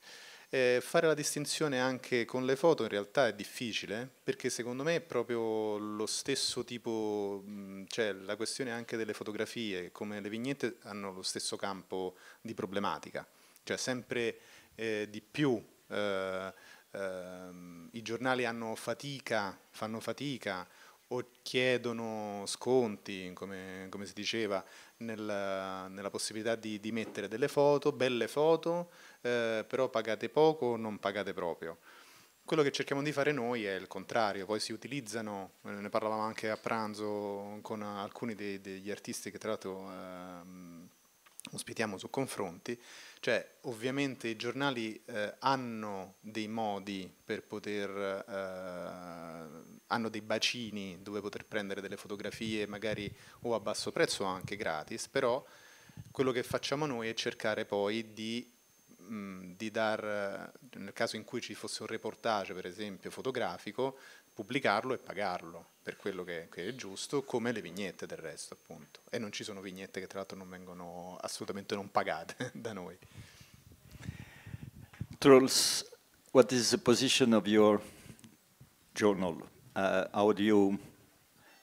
Eh, fare la distinzione anche con le foto in realtà è difficile perché secondo me è proprio lo stesso tipo, mm, cioè la questione anche delle fotografie, come le vignette hanno lo stesso campo di problematica, cioè sempre eh, di più eh, ehm, i giornali hanno fatica, fanno fatica o chiedono sconti, come, come si diceva, nella, nella possibilità di, di mettere delle foto, belle foto eh, però pagate poco o non pagate proprio. Quello che cerchiamo di fare noi è il contrario, poi si utilizzano, eh, ne parlavamo anche a pranzo con alcuni dei, degli artisti che tra l'altro ehm, ospitiamo su confronti, cioè ovviamente i giornali eh, hanno dei modi per poter, eh, hanno dei bacini dove poter prendere delle fotografie magari o a basso prezzo o anche gratis, però quello che facciamo noi è cercare poi di mh, di dar, nel caso in cui ci fosse un reportage, per esempio, fotografico, pubblicarlo e pagarlo per quello che, che, è giusto, come le vignette del resto, appunto. E non ci sono vignette che tra l'altro non vengono assolutamente non pagate *laughs* da noi. Trolls, what is the position of your journal? Uh, how do you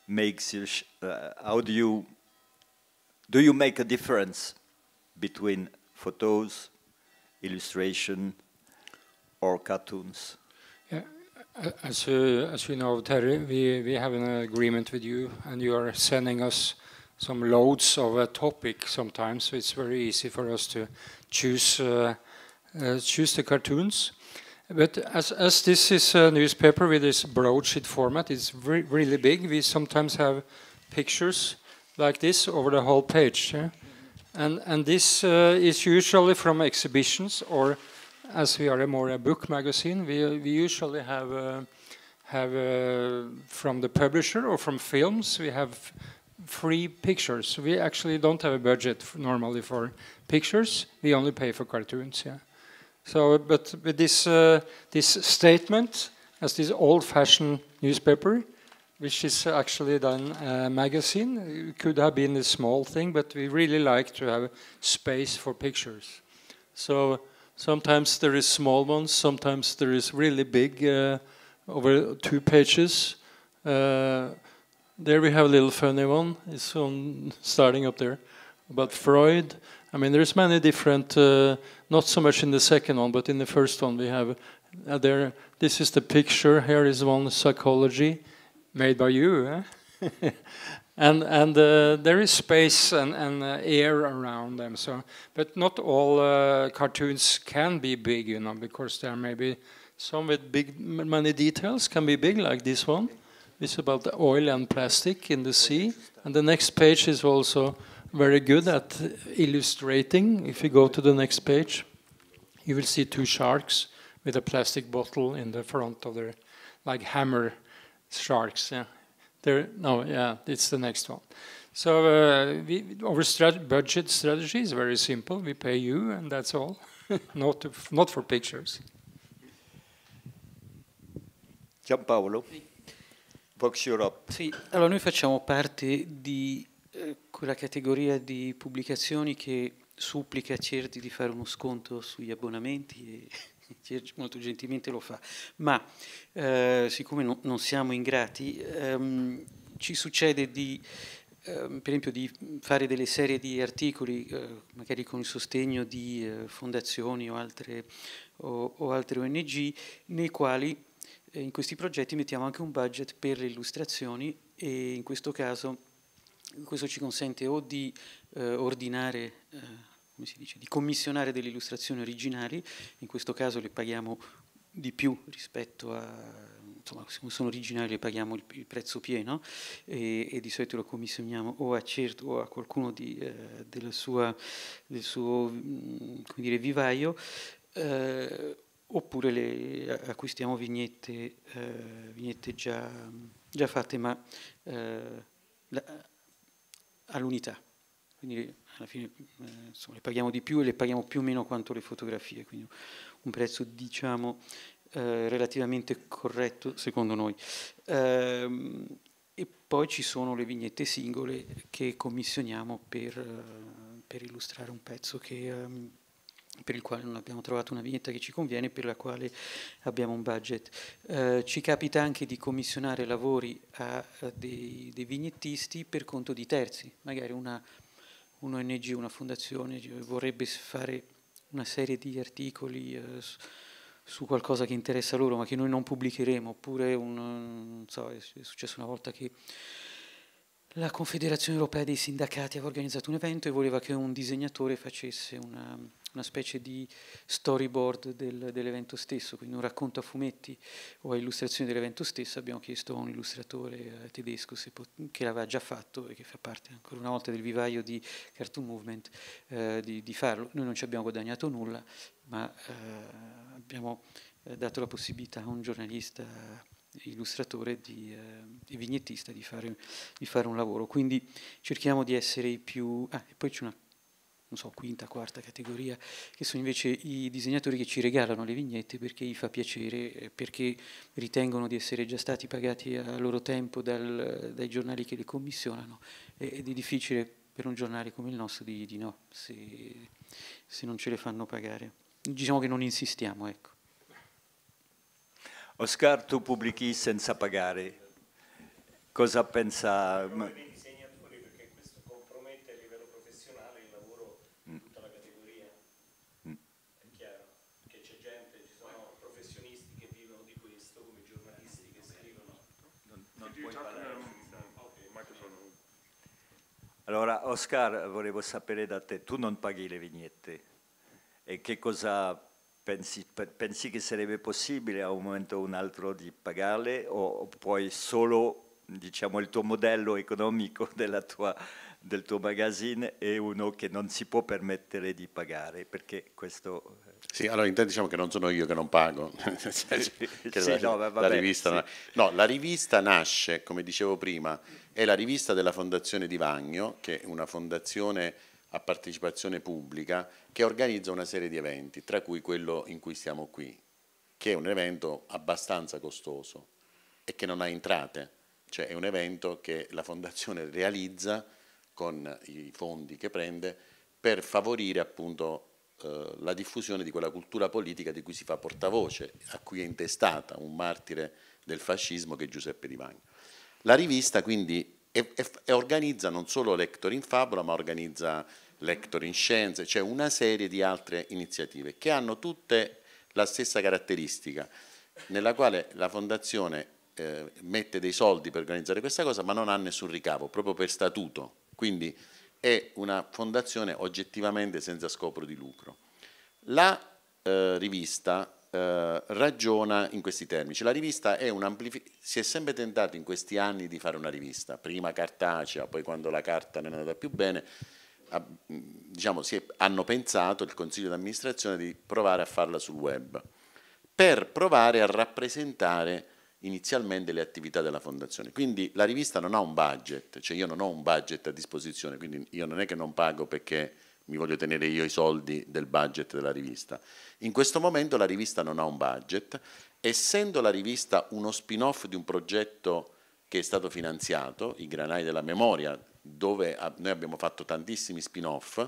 make uh, how do you do you make a difference between photos illustration or cartoons? Yeah, as, uh, as you know, Terry, we, we have an agreement with you, and you are sending us some loads of a topic sometimes, so it's very easy for us to choose, uh, uh, choose the cartoons. But as, as this is a newspaper with this broadsheet format, it's re really big. We sometimes have pictures like this over the whole page. Yeah? And, and this uh, is usually from exhibitions or as we are a more a book magazine, we, we usually have, uh, have uh, from the publisher or from films, we have free pictures. We actually don't have a budget for normally for pictures. We only pay for cartoons, yeah. So, but with this, uh, this statement, as this old-fashioned newspaper, which is actually then uh, a magazine. It could have been a small thing, but we really like to have space for pictures. So sometimes there is small ones, sometimes there is really big, uh, over two pages. Uh, there we have a little funny one. It's on starting up there about Freud. I mean, there's many different. Uh, not so much in the second one, but in the first one we have uh, there. This is the picture. Here is one psychology made by you. Eh? *laughs* and and uh, there is space and, and uh, air around them. So, but not all uh, cartoons can be big, you know, because there may be some with big many details can be big, like this one. It's about the oil and plastic in the sea. And the next page is also very good at illustrating. If you go to the next page, you will see two sharks with a plastic bottle in the front of their, like hammer sharks. Yeah, there. No, yeah, it's the next one. So uh, we, our strat budget strategy is very simple. We pay you, and that's all. *laughs* not to, not for pictures. Gianpaolo, Vox Europe. Sì, allora noi facciamo parte di eh, quella categoria di pubblicazioni che supplica certi di fare uno sconto sugli abbonamenti e molto gentilmente lo fa, ma eh, siccome no, non siamo ingrati, ehm, ci succede di, ehm, per esempio di fare delle serie di articoli, eh, magari con il sostegno di eh, fondazioni o altre, o, o altre, ONG, nei quali eh, in questi progetti mettiamo anche un budget per le illustrazioni e in questo caso questo ci consente o di eh, ordinare eh, come si dice, di commissionare delle illustrazioni originali, in questo caso le paghiamo di più rispetto a, insomma, se sono originali le paghiamo il, il prezzo pieno e, e, di solito lo commissioniamo o a Cert o a qualcuno di, eh, sua, del suo mm, dire, vivaio, eh, oppure le, acquistiamo vignette, eh, vignette già, già, fatte ma eh, all'unità quindi alla fine eh, insomma, le paghiamo di più e le paghiamo più o meno quanto le fotografie, quindi un prezzo diciamo eh, relativamente corretto secondo noi. Eh, e poi ci sono le vignette singole che commissioniamo per, eh, per illustrare un pezzo che, ehm, per il quale non abbiamo trovato una vignetta che ci conviene, per la quale abbiamo un budget. Eh, ci capita anche di commissionare lavori a, a dei, dei vignettisti per conto di terzi, magari una un'ONG, una fondazione vorrebbe fare una serie di articoli eh, su qualcosa che interessa loro ma che noi non pubblicheremo, oppure un, non so, è successo una volta che la Confederazione Europea dei Sindacati aveva organizzato un evento e voleva che un disegnatore facesse una, una specie di storyboard del, dell'evento stesso, quindi un racconto a fumetti o a illustrazioni dell'evento stesso, abbiamo chiesto a un illustratore eh, tedesco che l'aveva già fatto e che fa parte ancora una volta del vivaio di Cartoon Movement eh, di, di, farlo. Noi non ci abbiamo guadagnato nulla, ma eh, abbiamo eh, dato la possibilità a un giornalista illustratore di, eh, e vignettista di fare, di fare, un lavoro. Quindi cerchiamo di essere i più... Ah, e poi c'è una non so, quinta, quarta categoria, che sono invece i disegnatori che ci regalano le vignette perché gli fa piacere, eh, perché ritengono di essere già stati pagati a loro tempo dal, dai giornali che le commissionano ed è difficile per un giornale come il nostro di, di no, se, se non ce le fanno pagare. Diciamo che non insistiamo, ecco. Oscar, tu pubblichi senza pagare. Cosa pensa? Allora, Oscar, volevo sapere da te, tu non paghi le vignette e che cosa pensi, pensi che sarebbe possibile a un momento o un altro di pagarle o puoi solo diciamo, il tuo modello economico *laughs* tua, del tuo magazine è uno che non si può permettere di pagare, perché questo sì, allora intanto diciamo che non sono io che non pago, *laughs* cioè, cioè, che sì, la, no, vabbè, la rivista, sì. no, la rivista nasce, come dicevo prima, è la rivista della Fondazione Di Vagno, che è una fondazione a partecipazione pubblica che organizza una serie di eventi, tra cui quello in cui siamo qui, che è un evento abbastanza costoso e che non ha entrate, cioè è un evento che la fondazione realizza con i fondi che prende per favorire appunto eh, la diffusione di quella cultura politica di cui si fa portavoce, a cui è intestata un martire del fascismo che è Giuseppe Di Vagno. La rivista quindi è, è, è organizza non solo Lector in Fabula, ma organizza Lector in Scienze, cioè una serie di altre iniziative che hanno tutte la stessa caratteristica, nella quale la fondazione eh, mette dei soldi per organizzare questa cosa, ma non ha nessun ricavo, proprio per statuto. Quindi è una fondazione oggettivamente senza scopo di lucro. La eh, rivista eh, ragiona in questi termini. Cioè, la rivista è un si è sempre tentato in questi anni di fare una rivista, prima cartacea, poi quando la carta non è andata più bene, a, diciamo, è, hanno pensato il consiglio d'amministrazione di provare a farla sul web per provare a rappresentare inizialmente le attività della fondazione. Quindi la rivista non ha un budget, cioè io non ho un budget a disposizione, quindi io non è che non pago perché mi voglio tenere io i soldi del budget della rivista. In questo momento la rivista non ha un budget, essendo la rivista uno spin-off di un progetto che è stato finanziato, I Granai della Memoria, dove noi abbiamo fatto tantissimi spin-off,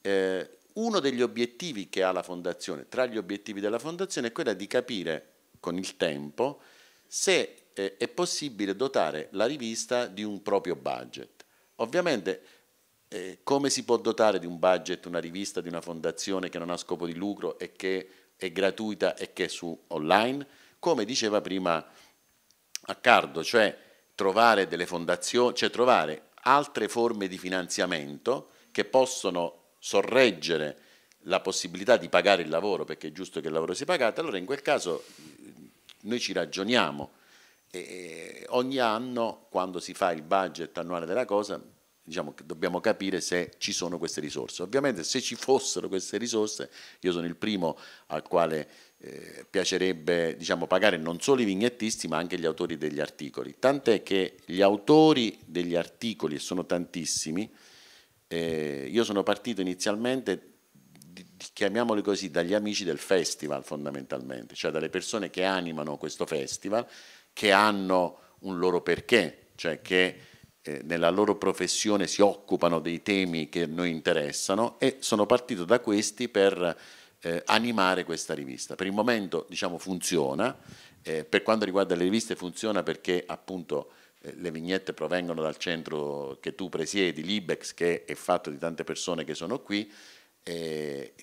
eh, uno degli obiettivi che ha la fondazione, tra gli obiettivi della fondazione, è quella di capire con il tempo se eh, è possibile dotare la rivista di un proprio budget. Ovviamente eh, come si può dotare di un budget una rivista di una fondazione che non ha scopo di lucro e che è gratuita e che è su online? Come diceva prima Accardo, cioè trovare delle fondazioni, cioè trovare altre forme di finanziamento che possono sorreggere la possibilità di pagare il lavoro, perché è giusto che il lavoro sia pagato, allora in quel caso noi ci ragioniamo. E ogni anno, quando si fa il budget annuale della cosa, diciamo che dobbiamo capire se ci sono queste risorse. Ovviamente se ci fossero queste risorse, io sono il primo al quale eh, piacerebbe diciamo, pagare non solo i vignettisti ma anche gli autori degli articoli. Tant'è che gli autori degli articoli, e sono tantissimi, eh, io sono partito inizialmente chiamiamoli così, dagli amici del festival fondamentalmente, cioè dalle persone che animano questo festival, che hanno un loro perché, cioè che eh, nella loro professione si occupano dei temi che noi interessano e sono partito da questi per eh, animare questa rivista. Per il momento diciamo funziona, eh, per quanto riguarda le riviste funziona perché appunto eh, le vignette provengono dal centro che tu presiedi, l'Ibex, che è fatto di tante persone che sono qui, eh,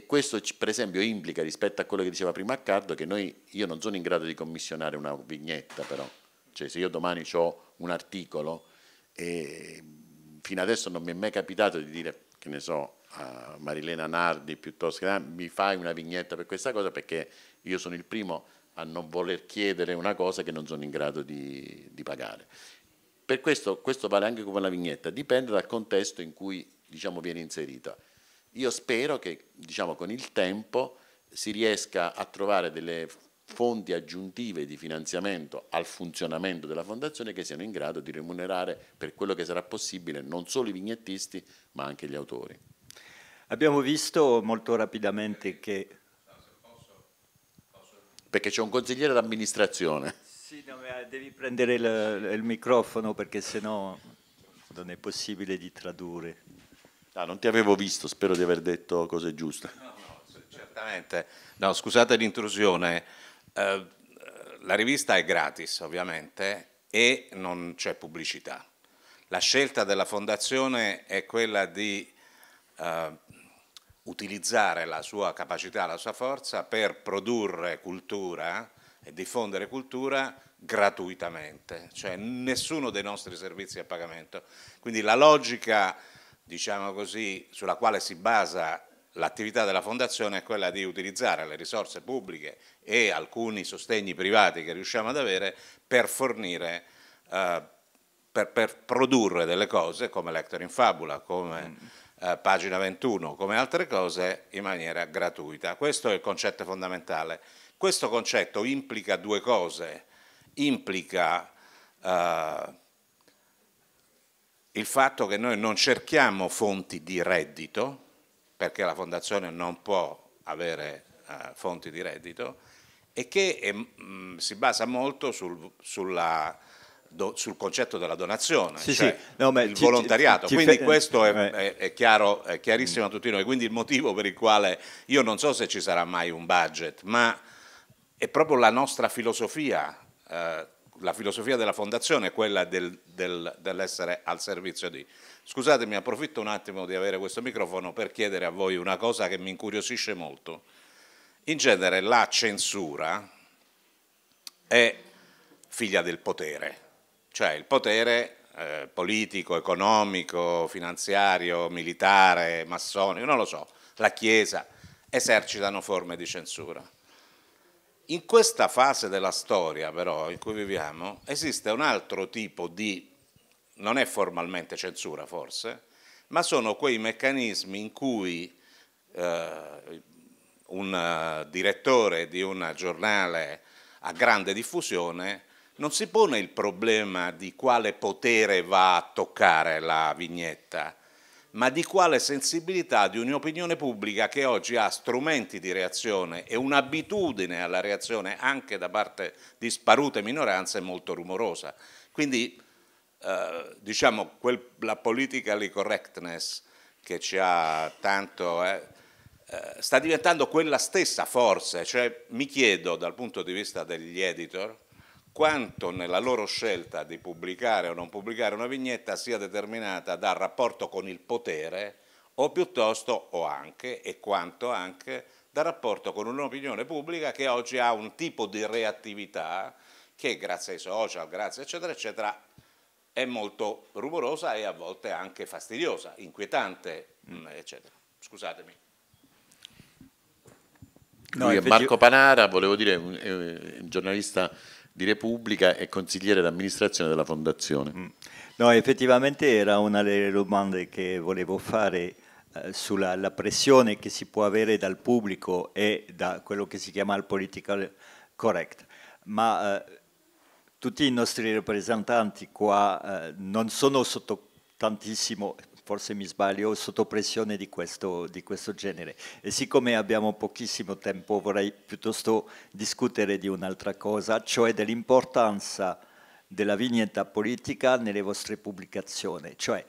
e questo per esempio implica rispetto a quello che diceva prima Accardo che noi, io non sono in grado di commissionare una vignetta però, cioè se io domani ho un articolo e ehm, fino adesso non mi è mai capitato di dire, che ne so, a Marilena Nardi piuttosto che ah, mi fai una vignetta per questa cosa perché io sono il primo a non voler chiedere una cosa che non sono in grado di, di pagare. Per questo, questo vale anche come la vignetta, dipende dal contesto in cui diciamo, viene inserita. Io spero che diciamo, con il tempo si riesca a trovare delle fonti aggiuntive di finanziamento al funzionamento della fondazione che siano in grado di remunerare per quello che sarà possibile non solo i vignettisti ma anche gli autori. Abbiamo visto molto rapidamente che... Perché c'è un consigliere d'amministrazione. Sì, no, devi prendere il, il microfono perché sennò non è possibile di tradurre. Ah, non ti avevo visto, spero di aver detto cose giuste. No, no, certamente. No, scusate l'intrusione. Eh, la rivista è gratis, ovviamente, e non c'è pubblicità. La scelta della Fondazione è quella di eh, utilizzare la sua capacità, la sua forza per produrre cultura e diffondere cultura gratuitamente, cioè nessuno dei nostri servizi è a pagamento. Quindi la logica diciamo così, sulla quale si basa l'attività della Fondazione è quella di utilizzare le risorse pubbliche e alcuni sostegni privati che riusciamo ad avere per fornire, eh, per, per, produrre delle cose come Lector in Fabula, come mm. eh, Pagina 21, come altre cose in maniera gratuita. Questo è il concetto fondamentale. Questo concetto implica due cose, implica... Eh, il fatto che noi non cerchiamo fonti di reddito, perché la fondazione non può avere eh, fonti di reddito, e che eh, si basa molto sul, sulla, do, sul, concetto della donazione, sì, cioè sì. No, il ci, volontariato. Ci, ci Quindi questo è, eh, eh. è, è, chiaro, è chiarissimo a tutti noi. Quindi il motivo per il quale io non so se ci sarà mai un budget, ma è proprio la nostra filosofia. Eh, la filosofia della fondazione è quella del, del, dell'essere al servizio di. Scusatemi, approfitto un attimo di avere questo microfono per chiedere a voi una cosa che mi incuriosisce molto. In genere la censura è figlia del potere, cioè il potere eh, politico, economico, finanziario, militare, massonico, non lo so, la Chiesa, esercitano forme di censura in questa fase della storia però in cui viviamo esiste un altro tipo di, non è formalmente censura forse, ma sono quei meccanismi in cui eh, un eh, direttore di un giornale a grande diffusione non si pone il problema di quale potere va a toccare la vignetta, ma di quale sensibilità di un'opinione pubblica che oggi ha strumenti di reazione e un'abitudine alla reazione anche da parte di sparute minoranze molto rumorosa. Quindi eh, diciamo quel, la politically correctness che ci ha tanto... Eh, eh, sta diventando quella stessa forse, cioè mi chiedo dal punto di vista degli editor, quanto nella loro scelta di pubblicare o non pubblicare una vignetta sia determinata dal rapporto con il potere o piuttosto o anche e quanto anche dal rapporto con un'opinione pubblica che oggi ha un tipo di reattività che grazie ai social, grazie eccetera eccetera è molto rumorosa e a volte anche fastidiosa, inquietante mm. Mm, eccetera. Scusatemi. No, Marco Panara, volevo dire, è eh, un giornalista di Repubblica e consigliere d'amministrazione della Fondazione. Mm. No, effettivamente era una delle domande che volevo fare eh, sulla pressione che si può avere dal pubblico e da quello che si chiama il political correct, ma eh, tutti i nostri rappresentanti qua eh, non sono sotto tantissimo, forse mi sbaglio, sotto pressione di questo, di questo genere. E siccome abbiamo pochissimo tempo vorrei piuttosto discutere di un'altra cosa, cioè dell'importanza della vignetta politica nelle vostre pubblicazioni. Cioè,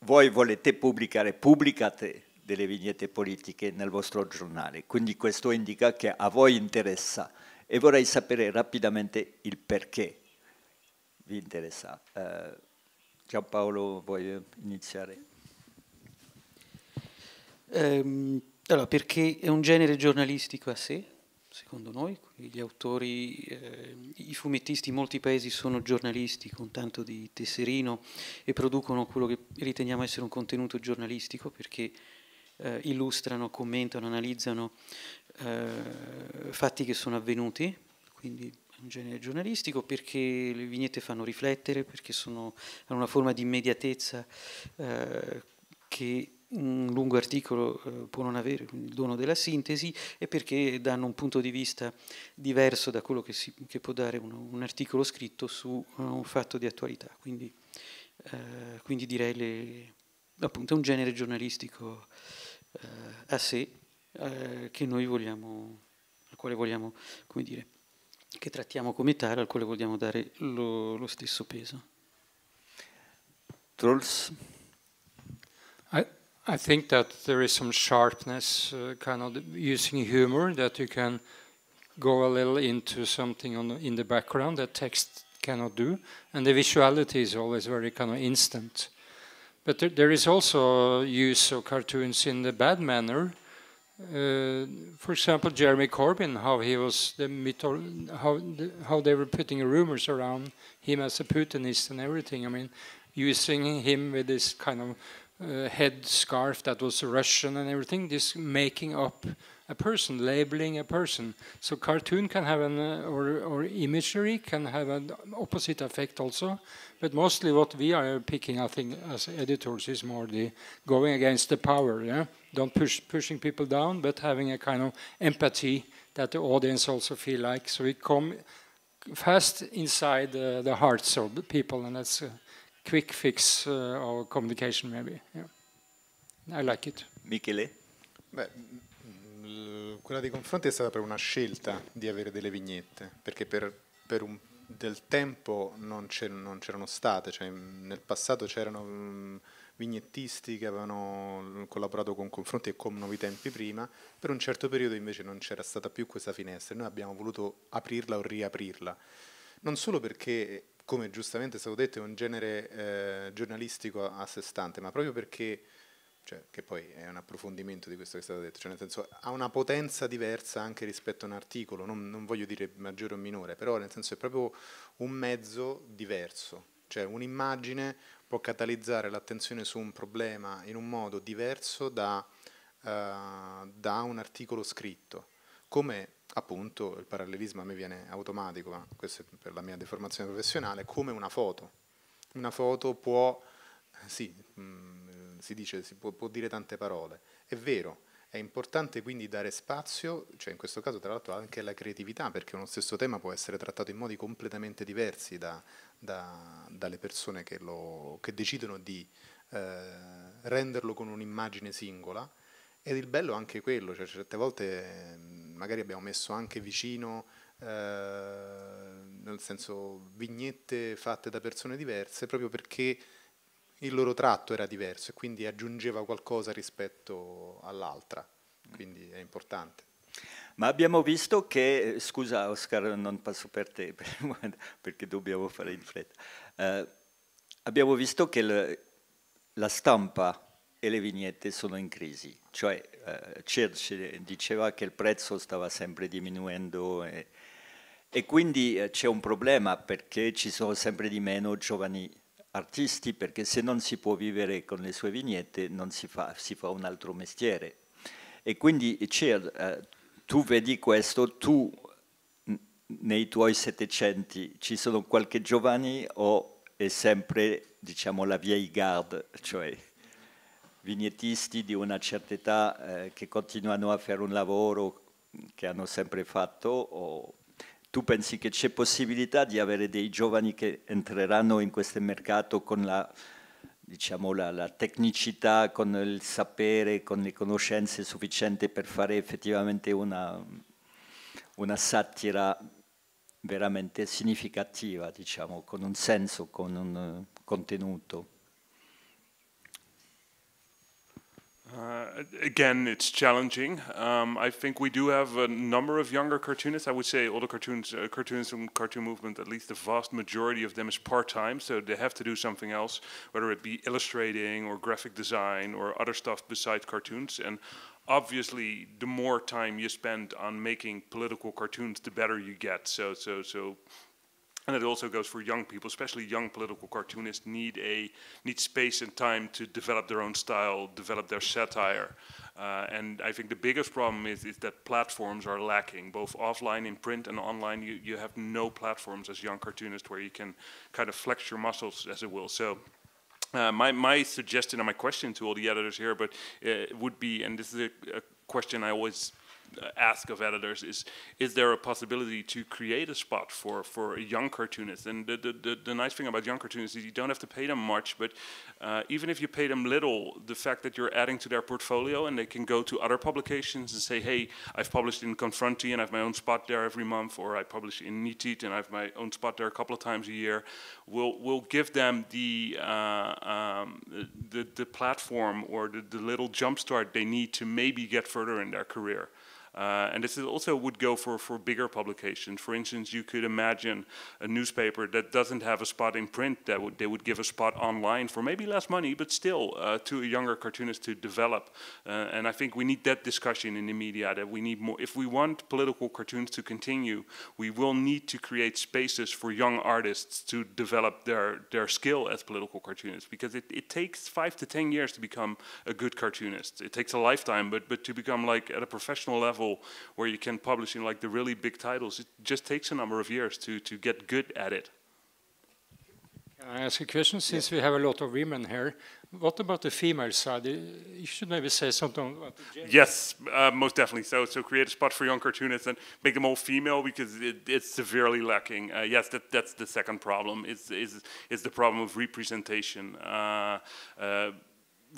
voi volete pubblicare, pubblicate delle vignette politiche nel vostro giornale, quindi questo indica che a voi interessa e vorrei sapere rapidamente il perché vi interessa. Eh, Ciao Paolo, vuoi iniziare? Ehm, allora, perché è un genere giornalistico a sé, secondo noi, gli autori, eh, i fumettisti in molti paesi sono giornalisti con tanto di tesserino e producono quello che riteniamo essere un contenuto giornalistico perché eh, illustrano, commentano, analizzano eh, fatti che sono avvenuti, quindi un genere giornalistico perché le vignette fanno riflettere, perché sono, hanno una forma di immediatezza eh, che un lungo articolo eh, può non avere, il dono della sintesi, e perché danno un punto di vista diverso da quello che, si, che può dare un, un, articolo scritto su eh, un fatto di attualità. Quindi, eh, quindi direi le, appunto è un genere giornalistico eh, a sé eh, che noi vogliamo, al quale vogliamo come dire, che trattiamo come tale, al quale vogliamo dare lo, lo stesso peso. Trolls? I, I think that there is some sharpness, uh, kind of using humor, that you can go a little into something on the, in the background that text cannot do, and the visuality is always very kind of instant. But there, there is also use of cartoons in the bad manner, uh, for example, Jeremy Corbyn, how he was the how the, how they were putting rumors around him as a Putinist and everything. I mean, using him with this kind of uh, head scarf that was Russian and everything, this making up a person, labeling a person. So cartoon can have an, uh, or, or imagery can have an opposite effect also. But mostly what we are picking, I think, as editors is more the going against the power, yeah? don't push pushing people down, but having a kind of empathy that the audience also feel like. So we come fast inside the, the hearts of the people, and that's a quick fix uh, of communication, maybe. Yeah. I like it. Michele? Beh, mm, quella dei confronti è stata per una scelta di avere delle vignette, perché per, per un, del tempo non, c'erano state, cioè mm, nel passato c'erano mm, vignettisti che avevano collaborato con Confronti e con Novi Tempi prima, per un certo periodo invece non c'era stata più questa finestra e noi abbiamo voluto aprirla o riaprirla, non solo perché, come giustamente è stato detto, è un genere eh, giornalistico a sé stante, ma proprio perché cioè, che poi è un approfondimento di questo che è stato detto, cioè nel senso ha una potenza diversa anche rispetto a un articolo, non, non, voglio dire maggiore o minore, però nel senso è proprio un mezzo diverso, cioè un'immagine può catalizzare l'attenzione su un problema in un modo diverso da, eh, da un articolo scritto, come appunto il parallelismo a me viene automatico, ma questo è per la mia deformazione professionale, come una foto. Una foto può, sì, mh, mm, si dice, si può, può dire tante parole, è vero, è importante quindi dare spazio, cioè in questo caso tra l'altro anche alla creatività, perché uno stesso tema può essere trattato in modi completamente diversi da, da, dalle persone che, lo, che decidono di eh, renderlo con un'immagine singola. Ed il bello è anche quello, cioè certe volte ehm, magari abbiamo messo anche vicino, eh, nel senso, vignette fatte da persone diverse, proprio perché il loro tratto era diverso e quindi aggiungeva qualcosa rispetto all'altra, quindi è importante. Ma abbiamo visto che, scusa Oscar, non passo per te *laughs* perché dobbiamo fare in fretta, eh, abbiamo visto che le, la stampa e le vignette sono in crisi, cioè eh, Church diceva che il prezzo stava sempre diminuendo e, e quindi eh, c'è un problema perché ci sono sempre di meno giovani artisti perché se non si può vivere con le sue vignette non si fa, si fa un altro mestiere. E quindi eh, tu vedi questo, tu nei tuoi settecenti ci sono qualche giovani o è sempre diciamo, la vieille garde, cioè vignettisti di una certa età eh, che continuano a fare un lavoro che hanno sempre fatto o tu pensi che c'è possibilità di avere dei giovani che entreranno in questo mercato con la, diciamo, la, la tecnicità, con il sapere, con le conoscenze sufficienti per fare effettivamente una, una satira veramente significativa, diciamo, con un senso, con un eh, contenuto? Uh, again, it's challenging. Um, I think we do have a number of younger cartoonists. I would say all the cartoons, uh, cartoons from cartoon movement, at least the vast majority of them is part-time, so they have to do something else, whether it be illustrating or graphic design or other stuff besides cartoons. And obviously, the more time you spend on making political cartoons, the better you get. So, so, so and it also goes for young people, especially young political cartoonists, need a need space and time to develop their own style, develop their satire. Uh, and I think the biggest problem is, is, that platforms are lacking, both offline in print and online. You, you have no platforms as young cartoonist where you can kind of flex your muscles, as it will. So. Uh, my, my suggestion and my question to all the editors here, but uh, would be, and this is a, a question I always ask of editors is is there a possibility to create a spot for for a young cartoonist and the, the, the, the nice thing about young cartoonists is you don't have to pay them much but uh, even if you pay them little the fact that you're adding to their portfolio and they can go to other publications and say hey I've published in Confronti and I have my own spot there every month or I publish in Nitit and I have my own spot there a couple of times a year will will give them the uh, um, the, the platform or the, the little jumpstart they need to maybe get further in their career. Uh, and this also would go for, for bigger publications. For instance, you could imagine a newspaper that doesn't have a spot in print that would, they would give a spot online for maybe less money, but still uh, to a younger cartoonist to develop. Uh, and I think we need that discussion in the media that we need more. If we want political cartoons to continue, we will need to create spaces for young artists to develop their, their skill as political cartoonists because it, it takes five to ten years to become a good cartoonist. It takes a lifetime, but, but to become like at a professional level level where you can publish in like the really big titles. It just takes a number of years to to get good at it. Can I ask a question? Since yeah. we have a lot of women here, what about the female side? You should maybe say something about Yes, uh, most definitely. So, so create a spot for young cartoonists and make them all female because it, it's severely lacking. Uh, yes, that, that's the second problem. Is is is the problem of representation. Uh, uh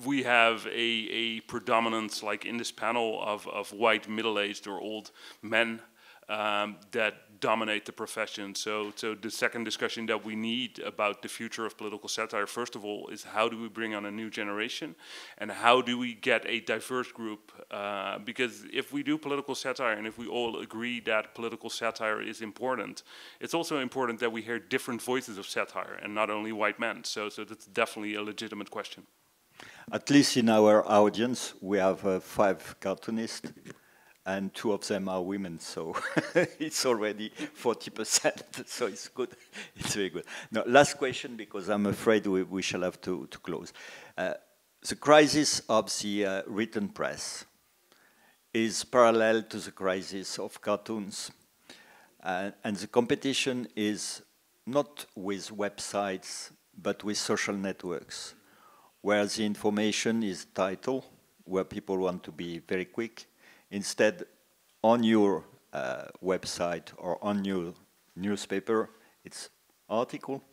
we have a, a predominance, like in this panel, of, of white middle-aged or old men um, that dominate the profession. So, so the second discussion that we need about the future of political satire, first of all, is how do we bring on a new generation, and how do we get a diverse group? Uh, because if we do political satire, and if we all agree that political satire is important, it's also important that we hear different voices of satire, and not only white men. So, so that's definitely a legitimate question. At least in our audience, we have uh, five cartoonists, and two of them are women, so *laughs* it's already 40%, *laughs* so it's good. *laughs* It's very good. Now, last question, because I'm afraid we, we shall have to, to close. Uh, the crisis of the uh, written press is parallel to the crisis of cartoons. Uh, and the competition is not with websites, but with social networks where the information is title, where people want to be very quick. Instead, on your uh, website or on your newspaper, it's article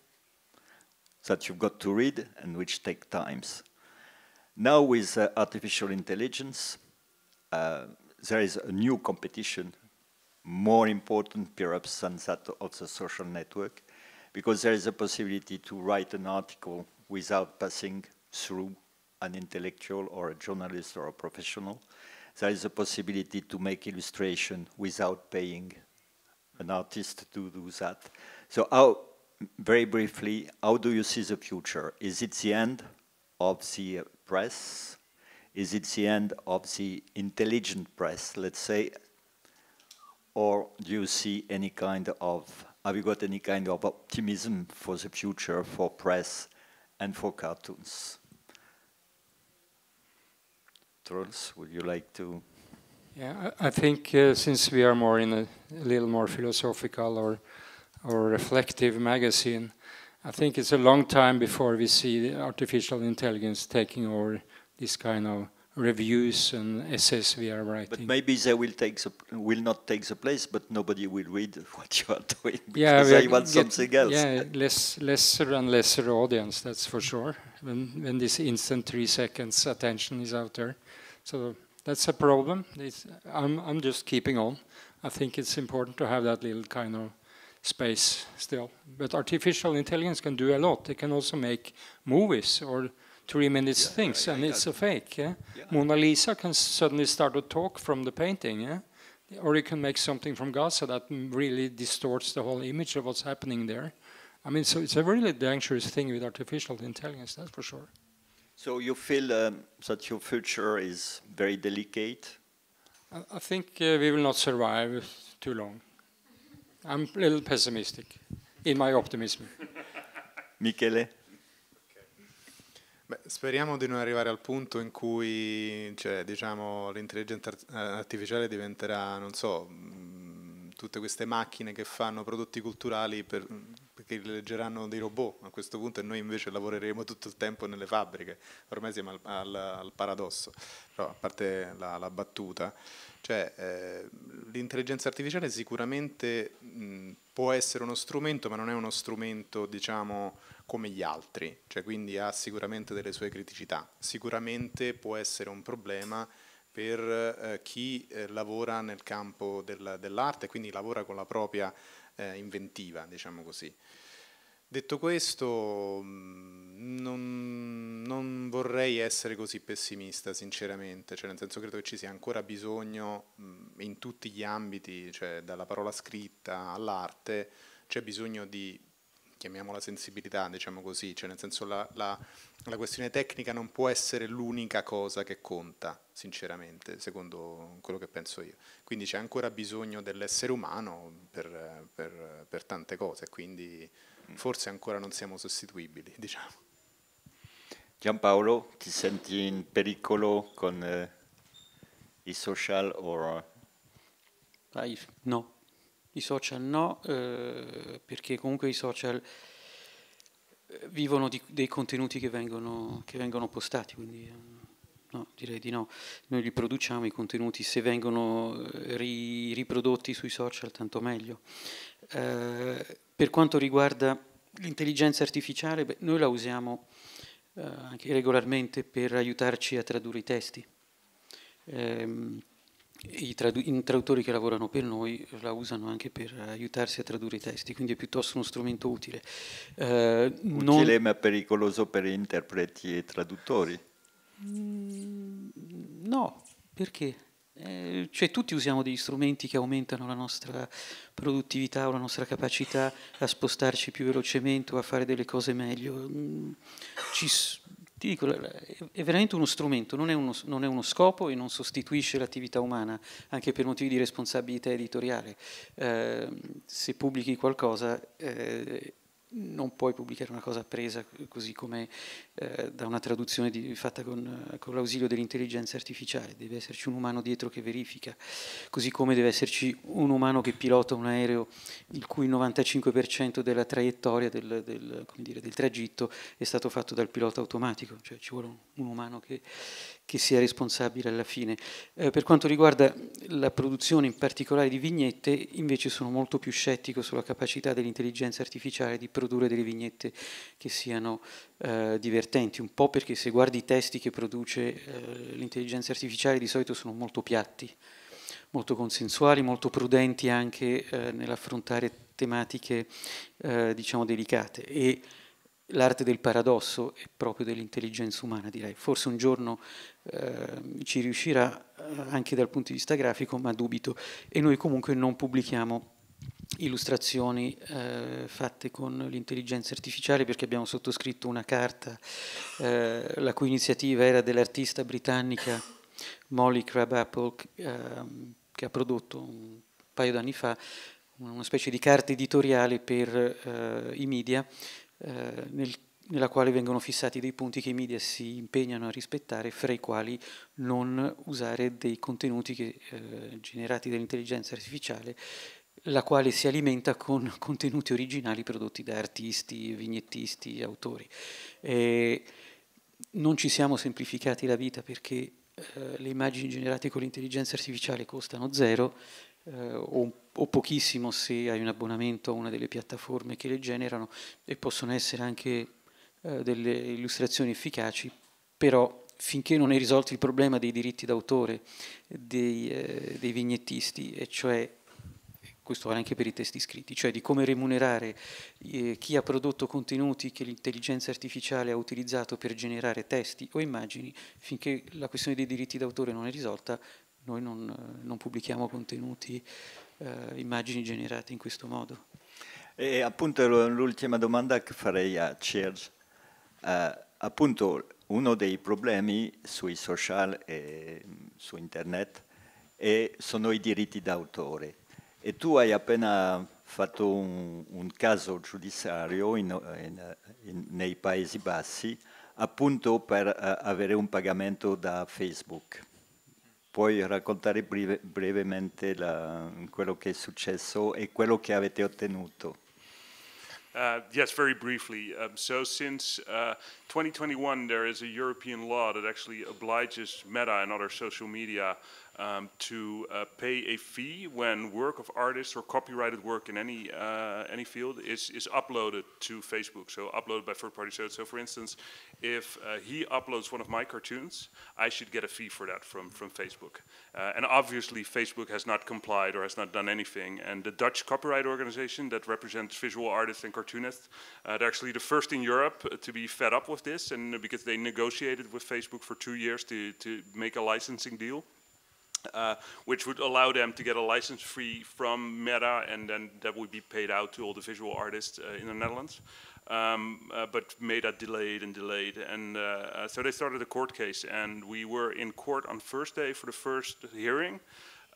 that you've got to read and which take times. Now with uh, artificial intelligence, uh, there is a new competition, more important perhaps than that of the social network, because there is a possibility to write an article without passing through an intellectual or a journalist or a professional, there is a possibility to make illustration without paying an artist to do that. So how, very briefly, how do you see the future? Is it the end of the press? Is it the end of the intelligent press, let's say? Or do you see any kind of, have you got any kind of optimism for the future for press and for cartoons? Trolls, would you like to? Yeah, I, think uh, since we are more in a, a, little more philosophical or or reflective magazine, I think it's a long time before we see artificial intelligence taking over this kind of reviews and essays we are writing. But maybe they will take the, will not take the place, but nobody will read *laughs* what you are doing because yeah, they want something else. Yeah, less lesser and lesser audience, that's for sure. When when this instant three seconds attention is out there. So that's a problem. It's, I'm, I'm just keeping on. I think it's important to have that little kind of space still. But artificial intelligence can do a lot. It can also make movies or three minutes yeah, things, and it's a fake. Yeah? yeah? Mona Lisa can suddenly start to talk from the painting. Yeah? Or you can make something from Gaza that really distorts the whole image of what's happening there. I mean, so it's a really dangerous thing with artificial intelligence, that's for sure. So you feel um, that your future is very delicate? I, I think uh, we will not survive too long. I'm a little pessimistic in my optimism. *laughs* Michele? Beh, speriamo di non arrivare al punto in cui cioè, diciamo, l'intelligenza eh, artificiale diventerà, non so, mh, mm, tutte queste macchine che fanno prodotti culturali per, mm, perché leggeranno dei robot a questo punto e noi invece lavoreremo tutto il tempo nelle fabbriche. Ormai siamo al, al, al paradosso, però a parte la, la battuta, cioè, eh, l'intelligenza artificiale sicuramente mh, può essere uno strumento, ma non è uno strumento diciamo, come gli altri, cioè, quindi ha sicuramente delle sue criticità, sicuramente può essere un problema per eh, chi eh, lavora nel campo del, dell'arte, quindi lavora con la propria eh, inventiva, diciamo così. Detto questo, mm, non, non, vorrei essere così pessimista, sinceramente, cioè, nel senso credo che ci sia ancora bisogno mm, in tutti gli ambiti, cioè, dalla parola scritta all'arte, c'è bisogno di chiamiamola sensibilità, diciamo così, cioè nel senso la, la, la questione tecnica non può essere l'unica cosa che conta, sinceramente, secondo quello che penso io. Quindi c'è ancora bisogno dell'essere umano per, per, per tante cose, quindi mm. forse ancora non siamo sostituibili, *laughs* diciamo. Giampaolo, ti senti in pericolo con eh, i social o... Uh... No, i social no, eh, perché comunque i social eh, vivono di, dei contenuti che vengono, che vengono postati, quindi eh, no, direi di no. Noi li produciamo i contenuti, se vengono eh, ri, riprodotti sui social tanto meglio. Eh, per quanto riguarda l'intelligenza artificiale, beh, noi la usiamo eh, anche regolarmente per aiutarci a tradurre i testi. Eh, tradu i traduttori che lavorano per noi la usano anche per aiutarsi a tradurre i testi, quindi è piuttosto uno strumento utile. Eh, utile non... pericoloso per interpreti e traduttori? Mm, no, perché? Eh, cioè tutti usiamo degli strumenti che aumentano la nostra produttività o la nostra capacità a spostarci più velocemente o a fare delle cose meglio. Mm, ci ti dico, è veramente uno strumento, non è uno, non è uno, scopo e non sostituisce l'attività umana, anche per motivi di responsabilità editoriale. Eh, se pubblichi qualcosa eh, non puoi pubblicare una cosa presa così come eh, da una traduzione di, fatta con, eh, con l'ausilio dell'intelligenza artificiale, deve esserci un umano dietro che verifica, così come deve esserci un umano che pilota un aereo il cui 95% della traiettoria del, del, dire, del, tragitto è stato fatto dal pilota automatico, cioè ci vuole un, un umano che, che, sia responsabile alla fine. Eh, per quanto riguarda la produzione in particolare di vignette, invece sono molto più scettico sulla capacità dell'intelligenza artificiale di produrre delle vignette che siano eh, divertenti, un po' perché se guardi i testi che produce eh, l'intelligenza artificiale di solito sono molto piatti, molto consensuali, molto prudenti anche eh, nell'affrontare tematiche eh, diciamo delicate e l'arte del paradosso è proprio dell'intelligenza umana direi, forse un giorno eh, ci riuscirà eh, anche dal punto di vista grafico ma dubito e noi comunque non pubblichiamo illustrazioni eh, fatte con l'intelligenza artificiale perché abbiamo sottoscritto una carta eh, la cui iniziativa era dell'artista britannica Molly Crabapple eh, che ha prodotto un paio d'anni fa una specie di carta editoriale per eh, i media eh, nel, nella quale vengono fissati dei punti che i media si impegnano a rispettare, fra i quali non usare dei contenuti che, eh, generati dall'intelligenza artificiale la quale si alimenta con *laughs* contenuti originali prodotti da artisti, vignettisti, autori. Eh, non ci siamo semplificati la vita perché eh, le immagini generate con l'intelligenza artificiale costano zero eh, o, o, pochissimo se hai un abbonamento a una delle piattaforme che le generano e possono essere anche eh, delle illustrazioni efficaci, però finché non è risolto il problema dei diritti d'autore dei, eh, dei vignettisti, e cioè questo vale anche per i testi scritti, cioè di come remunerare eh, chi ha prodotto contenuti che l'intelligenza artificiale ha utilizzato per generare testi o immagini, finché la questione dei diritti d'autore non è risolta, noi non, eh, non pubblichiamo contenuti, eh, immagini generate in questo modo. E appunto l'ultima domanda che farei a Cheers. Eh, appunto uno dei problemi sui social e mm, su internet sono i diritti d'autore e tu hai appena fatto un, un caso giudiziario in, in, in, nei Paesi Bassi appunto per uh, avere un pagamento da Facebook. Puoi raccontare breve, brevemente la, quello che è successo e quello che avete ottenuto? Uh, yes, very briefly. Um, so, since uh, 2021, there is a European law that actually obliges Meta and other social media um, to uh, pay a fee when work of artists or copyrighted work in any uh, any field is is uploaded to Facebook. So uploaded by third party sites. So for instance, if uh, he uploads one of my cartoons, I should get a fee for that from from Facebook. Uh, and obviously, Facebook has not complied or has not done anything. And the Dutch copyright organization that represents visual artists and cartoonists, uh, they're actually the first in Europe uh, to be fed up with this, and because they negotiated with Facebook for two years to to make a licensing deal. Uh, which would allow them to get a license free from Meta, and then that would be paid out to all the visual artists uh, in the Netherlands. Um, uh, but Meta delayed and delayed, and uh, uh, so they started a court case, and we were in court on Thursday for the first hearing.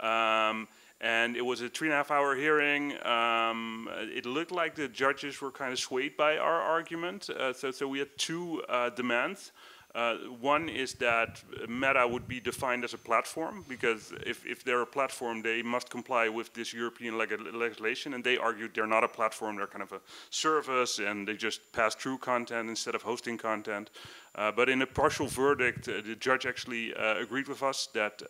Um, and it was a three and a half hour hearing. Um, it looked like the judges were kind of swayed by our argument. so, so we had two demands. Uh, one is that Meta would be defined as a platform because if, if they're a platform, they must comply with this European leg legislation. And they argued they're not a platform, they're kind of a service and they just pass through content instead of hosting content. Uh, but in a partial verdict, uh, the judge actually uh, agreed with us that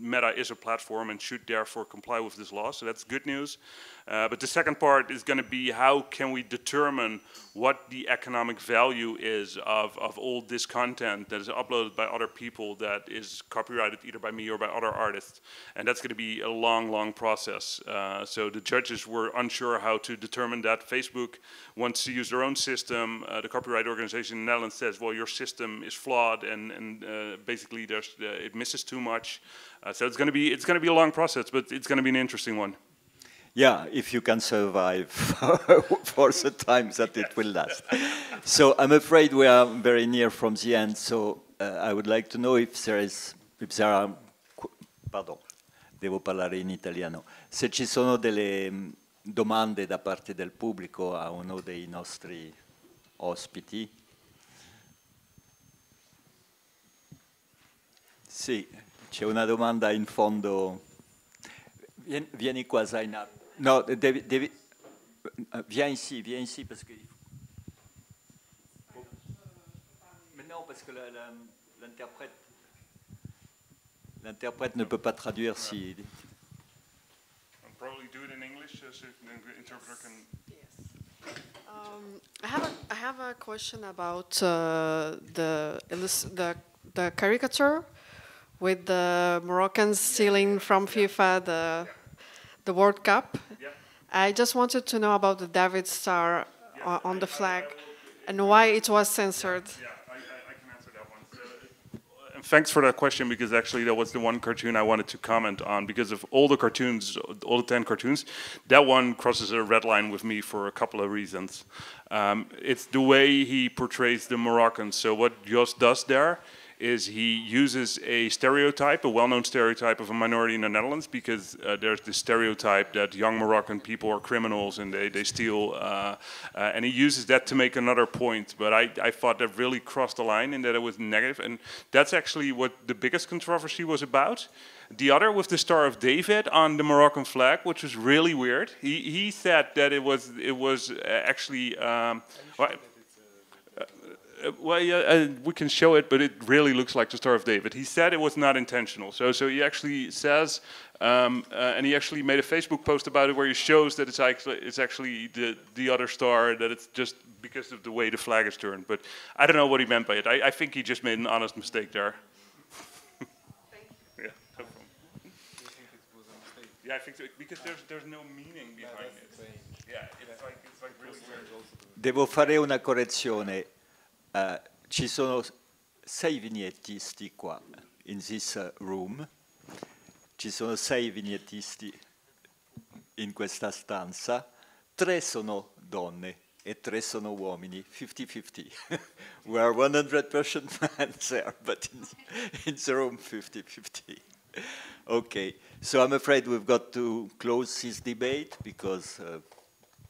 Meta is a platform and should therefore comply with this law. So that's good news. but the second part is going to be how can we determine what the economic value is of, of all this content that is uploaded by other people that is copyrighted either by me or by other artists. And that's going to be a long, long process. Uh, so the judges were unsure how to determine that. Facebook wants to use their own system. Uh, the copyright organization in the says, well, your system is flawed and, and uh, basically there's, uh, it misses too much. Uh, so it's going to be it's going to be a long process, but it's going to be an interesting one. Yeah, if you can survive *laughs* for the time that it will last. so I'm afraid we are very near from the end. So uh, I would like to know if there is if there are pardon, devo parlare in italiano. Se ci sono delle mm, domande da parte del pubblico a uno dei nostri ospiti. Sì, c'è una domanda in fondo. vieni Zainab. viens ici, viens ici parce que. parce que l'interprète, l'interprète ne peut pas traduire si. I, have a, question about uh, the, the caricature with the Moroccans stealing from FIFA the the World Cup. I just wanted to know about the David Star uh, on the flag and why it was censored thanks for that question because actually that was the one cartoon I wanted to comment on because of all the cartoons, all the 10 cartoons, that one crosses a red line with me for a couple of reasons. Um, it's the way he portrays the Moroccans. So what Jos does there is he uses a stereotype, a well-known stereotype of a minority in the Netherlands, because uh, there's this stereotype that young Moroccan people are criminals and they, they steal, uh, uh, and he uses that to make another point. But I, I thought that really crossed the line and that it was negative, and that's actually what the biggest controversy was about. The other with the Star of David on the Moroccan flag, which was really weird. He, he said that it was, it was uh, actually... Um, well, yeah, uh, we can show it, but it really looks like the Star of David. He said it was not intentional. So, so he actually says, um, uh, and he actually made a Facebook post about it where he shows that it's actually, it's actually the, the other star, that it's just because of the way the flag is turned. But I don't know what he meant by it. I, I think he just made an honest mistake there. *laughs* yeah, yeah, I think so, because there's there's no meaning behind it. Yeah, it's like it's like really Devo fare una correzione ci sono sei vignettisti qua, in this uh, room. Ci sono sei vignettisti in questa stanza. Tre sono donne e tre sono uomini, 50-50. *laughs* We are 100% men there, but in, in the room 50-50. okay, so I'm afraid we've got to close this debate because uh,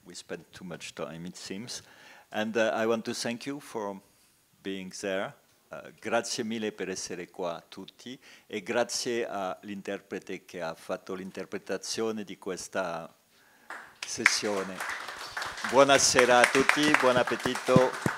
we spent too much time, it seems. And uh, I want to thank you for being there. Uh, grazie mille per essere qua tutti e grazie all'interprete che ha fatto l'interpretazione di questa sessione. Buonasera a tutti, buon appetito.